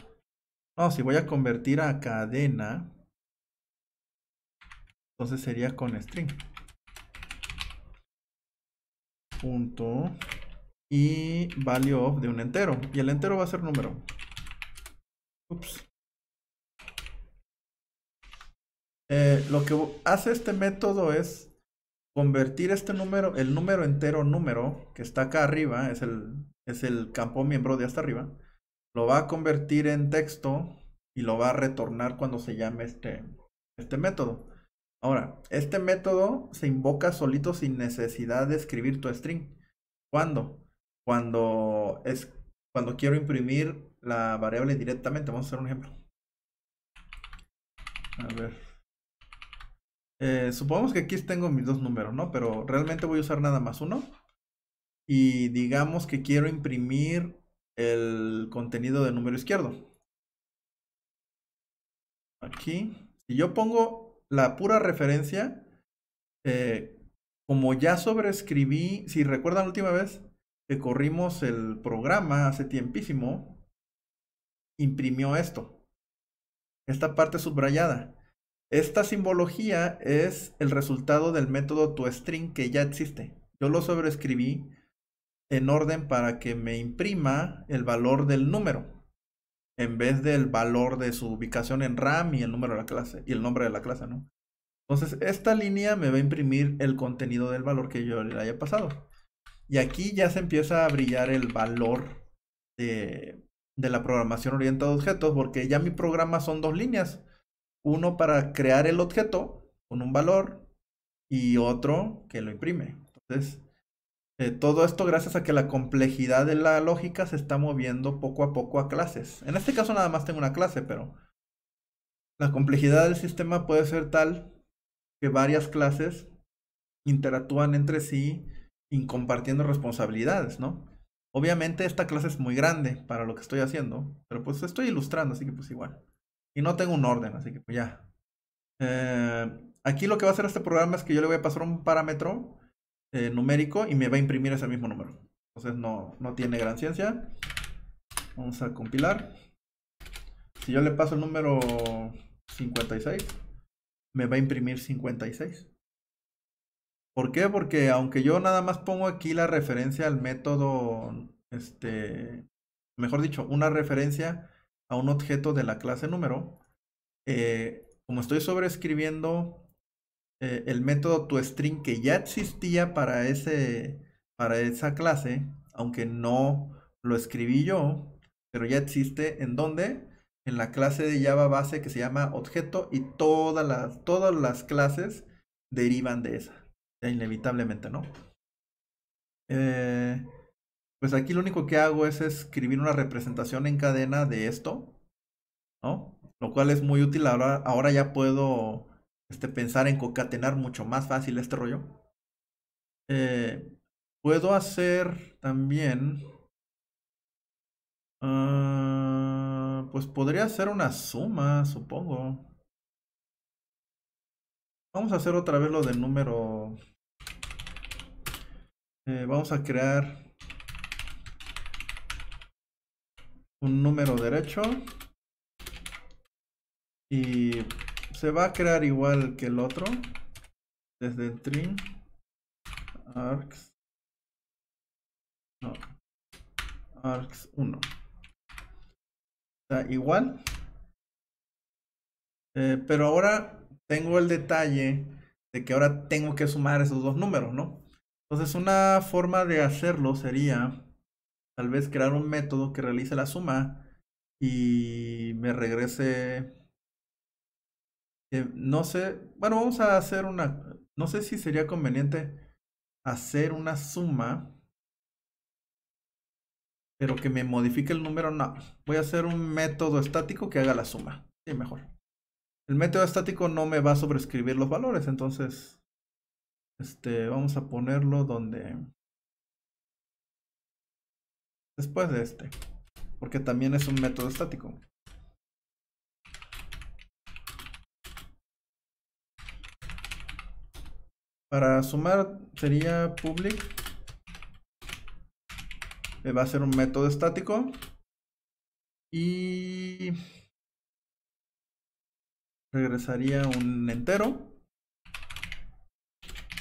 No, si voy a convertir a cadena, entonces sería con string. Punto. Y value of de un entero. Y el entero va a ser número. Ups. Eh, lo que hace este método es convertir este número, el número entero número que está acá arriba, es el, es el campo miembro de hasta arriba, lo va a convertir en texto y lo va a retornar cuando se llame este, este método. Ahora, este método se invoca solito sin necesidad de escribir tu string. ¿Cuándo? Cuando, es, cuando quiero imprimir la variable directamente. Vamos a hacer un ejemplo. A ver. Eh, supongamos que aquí tengo mis dos números, ¿no? Pero realmente voy a usar nada más uno. Y digamos que quiero imprimir el contenido del número izquierdo. Aquí. Si yo pongo la pura referencia, eh, como ya sobreescribí, si recuerdan la última vez que corrimos el programa hace tiempísimo, imprimió esto. Esta parte subrayada. Esta simbología es el resultado del método toString que ya existe. Yo lo sobreescribí en orden para que me imprima el valor del número en vez del valor de su ubicación en RAM y el número de la clase y el nombre de la clase, ¿no? Entonces, esta línea me va a imprimir el contenido del valor que yo le haya pasado. Y aquí ya se empieza a brillar el valor de, de la programación orientada a objetos, porque ya mi programa son dos líneas uno para crear el objeto con un valor y otro que lo imprime. Entonces, eh, todo esto gracias a que la complejidad de la lógica se está moviendo poco a poco a clases. En este caso nada más tengo una clase, pero la complejidad del sistema puede ser tal que varias clases interactúan entre sí y compartiendo responsabilidades, ¿no? Obviamente esta clase es muy grande para lo que estoy haciendo, pero pues estoy ilustrando, así que pues igual. Y no tengo un orden, así que pues ya. Eh, aquí lo que va a hacer este programa es que yo le voy a pasar un parámetro eh, numérico y me va a imprimir ese mismo número. Entonces no, no tiene gran ciencia. Vamos a compilar. Si yo le paso el número 56, me va a imprimir 56. ¿Por qué? Porque aunque yo nada más pongo aquí la referencia al método, este, mejor dicho, una referencia a un objeto de la clase número, eh, como estoy sobreescribiendo eh, el método toString que ya existía para, ese, para esa clase, aunque no lo escribí yo, pero ya existe en donde en la clase de Java base que se llama objeto y todas las, todas las clases derivan de esa, inevitablemente, ¿no? Eh, pues aquí lo único que hago es escribir una representación en cadena de esto, ¿no? Lo cual es muy útil. Ahora, ahora ya puedo este, pensar en concatenar mucho más fácil este rollo. Eh, puedo hacer también... Ah, pues podría hacer una suma, supongo. Vamos a hacer otra vez lo del número. Eh, vamos a crear un número derecho y se va a crear igual que el otro desde el trim arcs 1 está igual eh, pero ahora tengo el detalle de que ahora tengo que sumar esos dos números no entonces una forma de hacerlo sería Tal vez crear un método que realice la suma y me regrese... Eh, no sé, bueno, vamos a hacer una... No sé si sería conveniente hacer una suma, pero que me modifique el número, no. Voy a hacer un método estático que haga la suma. Sí, mejor. El método estático no me va a sobrescribir los valores, entonces... Este, vamos a ponerlo donde después de este, porque también es un método estático. Para sumar sería public, que eh, va a ser un método estático y regresaría un entero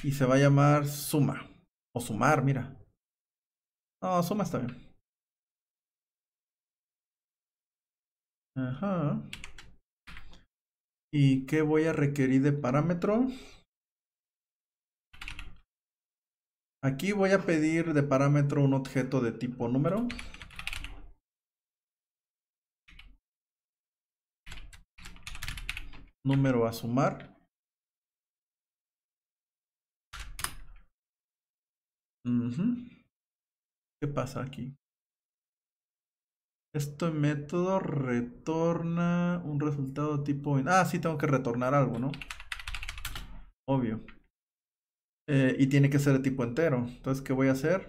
y se va a llamar suma o sumar, mira. No, suma está bien. Ajá. ¿Y qué voy a requerir de parámetro? Aquí voy a pedir de parámetro un objeto de tipo número. Número a sumar. ¿Qué pasa aquí? Este método retorna un resultado tipo... Ah, sí, tengo que retornar algo, ¿no? Obvio. Eh, y tiene que ser de tipo entero. Entonces, ¿qué voy a hacer?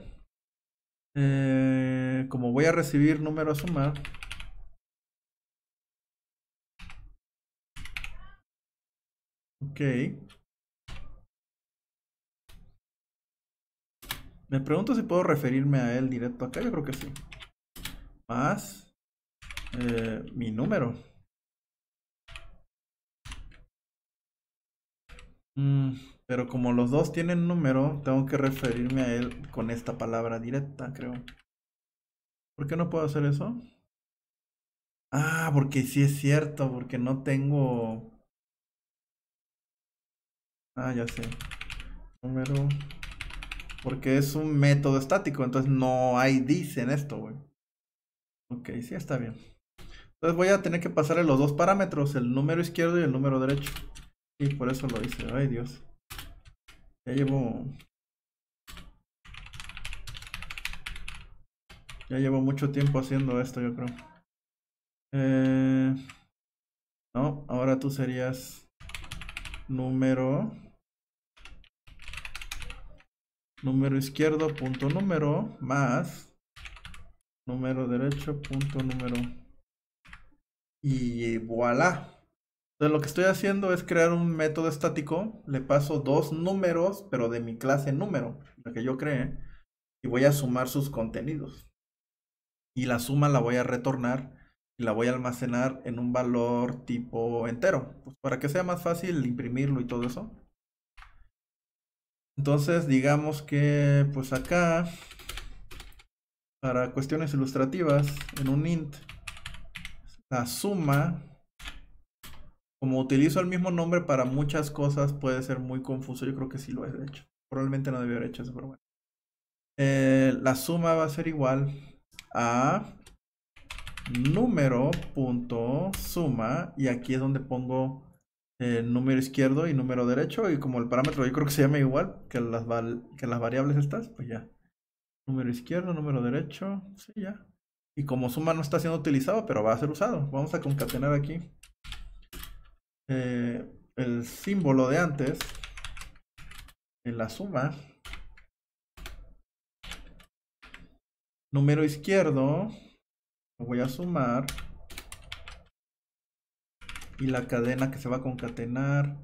Eh, como voy a recibir número a sumar... Ok. Me pregunto si puedo referirme a él directo acá. Yo creo que sí más eh, mi número. Mm, pero como los dos tienen número, tengo que referirme a él con esta palabra directa, creo. ¿Por qué no puedo hacer eso? Ah, porque sí es cierto, porque no tengo... Ah, ya sé. Número... Porque es un método estático, entonces no hay dice en esto, güey. Ok, sí está bien. Entonces voy a tener que pasarle los dos parámetros, el número izquierdo y el número derecho. Y por eso lo hice. Ay, Dios. Ya llevo... Ya llevo mucho tiempo haciendo esto, yo creo. Eh, no, ahora tú serías número... Número izquierdo punto número más número derecho, punto número. Y voilà. Entonces lo que estoy haciendo es crear un método estático, le paso dos números, pero de mi clase número, la que yo creé, y voy a sumar sus contenidos. Y la suma la voy a retornar y la voy a almacenar en un valor tipo entero, pues para que sea más fácil imprimirlo y todo eso. Entonces digamos que pues acá para cuestiones ilustrativas en un int la suma como utilizo el mismo nombre para muchas cosas puede ser muy confuso yo creo que sí lo he hecho probablemente no debí haber hecho eso pero bueno eh, la suma va a ser igual a número punto suma y aquí es donde pongo el número izquierdo y número derecho y como el parámetro yo creo que se llama igual que las, que las variables estas pues ya Número izquierdo, número derecho. ya. Y como suma no está siendo utilizado, pero va a ser usado. Vamos a concatenar aquí eh, el símbolo de antes en la suma. Número izquierdo, lo voy a sumar. Y la cadena que se va a concatenar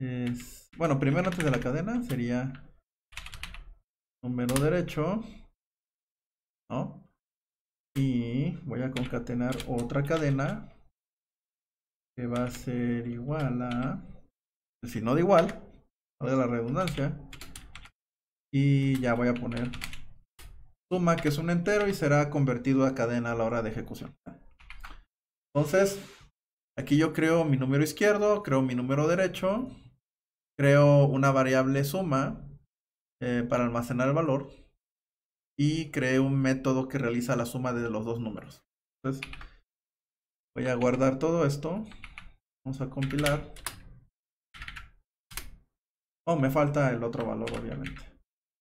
es... Bueno, primero antes de la cadena sería número derecho, ¿no? Y voy a concatenar otra cadena que va a ser igual a, si no de igual, de la redundancia, y ya voy a poner suma que es un entero y será convertido a cadena a la hora de ejecución. Entonces, aquí yo creo mi número izquierdo, creo mi número derecho, creo una variable suma eh, para almacenar el valor y creé un método que realiza la suma de los dos números. Entonces, voy a guardar todo esto. Vamos a compilar. Oh, me falta el otro valor, obviamente.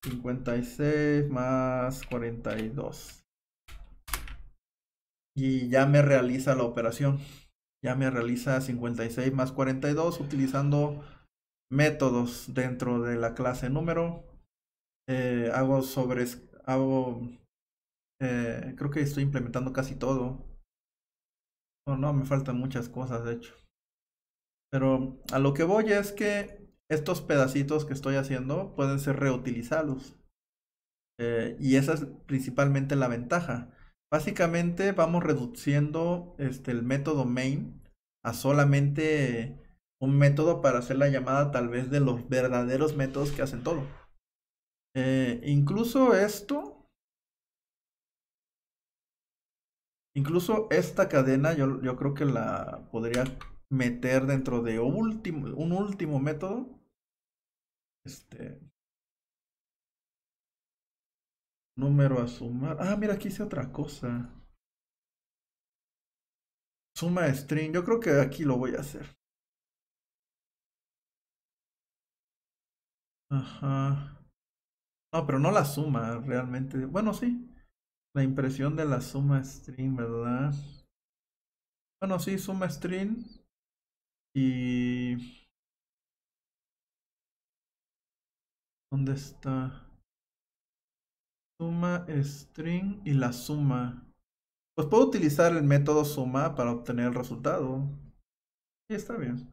56 más 42. Y ya me realiza la operación. Ya me realiza 56 más 42 utilizando métodos dentro de la clase número eh, hago sobre, hago, eh, creo que estoy implementando casi todo. No, no, me faltan muchas cosas, de hecho. Pero a lo que voy es que estos pedacitos que estoy haciendo pueden ser reutilizados. Eh, y esa es principalmente la ventaja. Básicamente vamos reduciendo este, el método main a solamente un método para hacer la llamada tal vez de los verdaderos métodos que hacen todo. Eh, incluso esto, incluso esta cadena, yo, yo creo que la podría meter dentro de último, un último método. Este. Número a sumar. Ah, mira, aquí hice otra cosa. Suma string. Yo creo que aquí lo voy a hacer. Ajá. No, pero no la suma realmente. Bueno, sí. La impresión de la suma string, ¿verdad? Bueno, sí, suma string. Y... ¿Dónde está? Suma string y la suma. Pues puedo utilizar el método suma para obtener el resultado. Y está bien.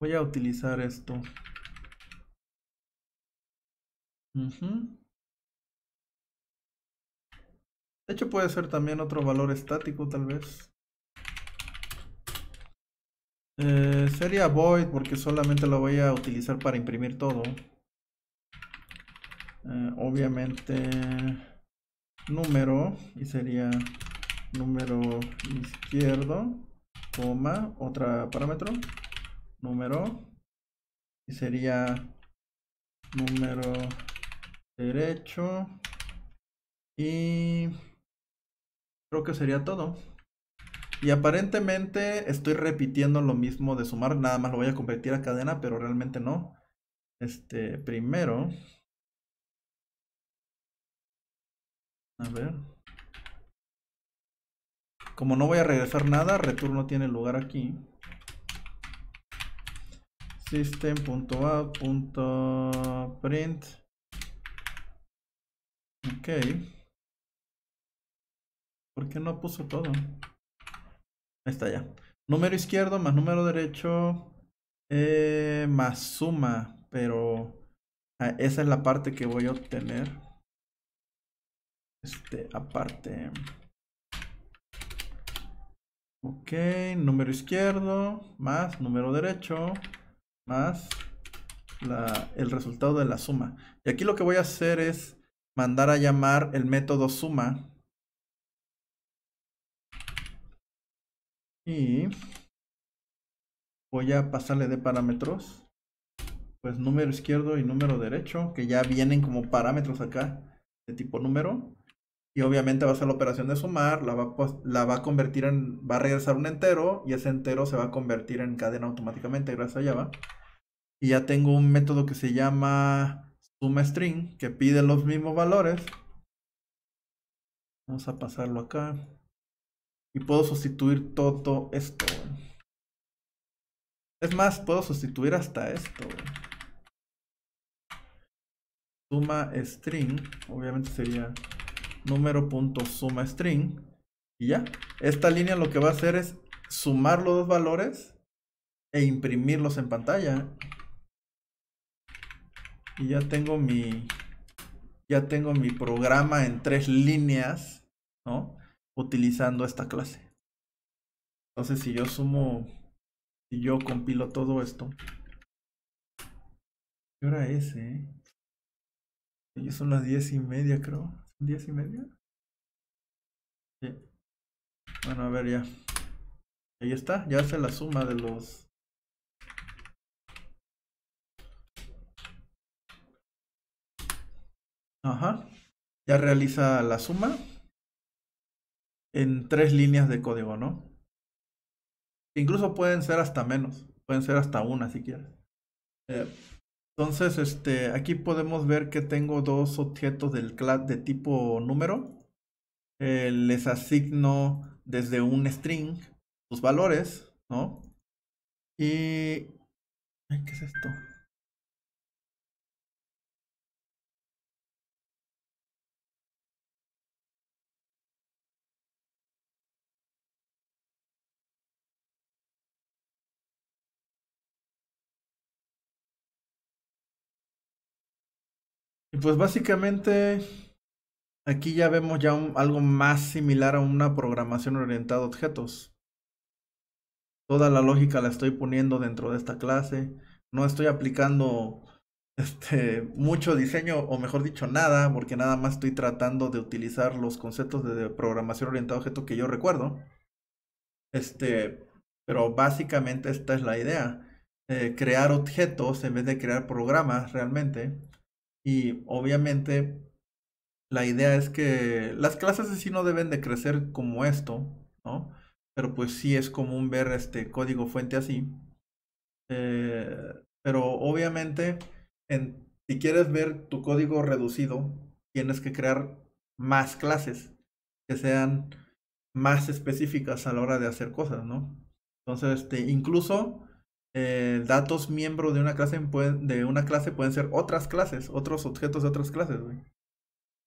voy a utilizar esto. De hecho, puede ser también otro valor estático, tal vez. Eh, sería void porque solamente lo voy a utilizar para imprimir todo. Eh, obviamente número y sería número izquierdo, coma, otra parámetro, número y sería número derecho. Y creo que sería todo. Y aparentemente estoy repitiendo lo mismo de sumar, nada más lo voy a convertir a cadena, pero realmente no. Este, primero. A ver. Como no voy a regresar nada, no tiene lugar aquí. System.out.print ¿Por qué no puso todo? Ahí está ya. Número izquierdo más número derecho eh, más suma, pero ah, esa es la parte que voy a obtener. Este, aparte. Ok, número izquierdo más número derecho más el resultado de la suma. Y aquí lo que voy a hacer es mandar a llamar el método suma. Y voy a pasarle de parámetros. Pues número izquierdo y número derecho, que ya vienen como parámetros acá de tipo número. Y obviamente va a ser la operación de sumar, la va, la va a convertir en, va a regresar un entero y ese entero se va a convertir en cadena automáticamente gracias a Java. Y ya tengo un método que se llama suma string que pide los mismos valores. Vamos a pasarlo acá. Y puedo sustituir todo esto. Es más, puedo sustituir hasta esto. Suma string, obviamente sería número.suma string. Y ya, esta línea lo que va a hacer es sumar los dos valores e imprimirlos en pantalla. Y ya tengo mi, ya tengo mi programa en tres líneas, ¿no? Utilizando esta clase. Entonces, si yo sumo, si yo compilo todo esto, ¿qué hora es, eh? son las diez y media, creo. ¿Son diez y media? Sí. Bueno, a ver ya. Ahí está, ya hace la suma de los Ajá. Ya realiza la suma en tres líneas de código, ¿no? Incluso pueden ser hasta menos, pueden ser hasta una si quieres. Eh, entonces, este, aquí podemos ver que tengo dos objetos del class de tipo número. Eh, les asigno desde un string sus valores, ¿no? Y... ¿Qué es esto? pues básicamente aquí ya vemos ya algo más similar a una programación orientada a objetos. Toda la lógica la estoy poniendo dentro de esta clase. No estoy aplicando este, mucho diseño, o mejor dicho, nada, porque nada más estoy tratando de utilizar los conceptos de programación orientada a objetos que yo recuerdo. Este, pero básicamente esta es la idea. Eh, crear objetos en vez de crear programas realmente y obviamente la idea es que las clases así no deben de crecer como esto, ¿no? Pero pues sí es común ver este código fuente así. Eh, pero obviamente, en, si quieres ver tu código reducido, tienes que crear más clases que sean más específicas a la hora de hacer cosas, ¿no? Entonces, este, incluso eh, datos miembros de una clase pueden, de una clase pueden ser otras clases, otros objetos de otras clases,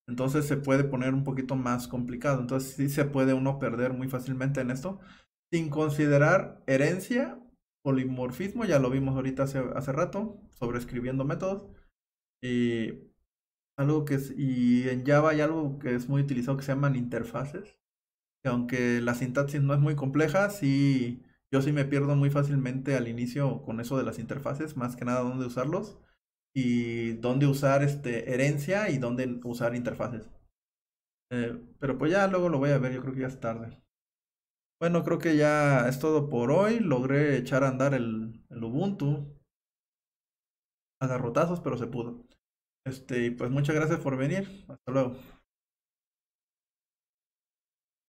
Entonces se puede poner un poquito más complicado. Entonces sí se puede uno perder muy fácilmente en esto. Sin considerar herencia, polimorfismo, ya lo vimos ahorita hace, hace rato, sobre métodos. Y algo que es, y en Java hay algo que es muy utilizado que se llaman interfaces. Que aunque la sintaxis no es muy compleja, sí yo sí me pierdo muy fácilmente al inicio con eso de las interfaces, más que nada dónde usarlos y dónde usar este, herencia y dónde usar interfaces. Eh, pero pues ya luego lo voy a ver, yo creo que ya es tarde. Bueno, creo que ya es todo por hoy. Logré echar a andar el, Ubuntu a garrotazos, pero se pudo. Este, pues muchas gracias por venir. Hasta luego.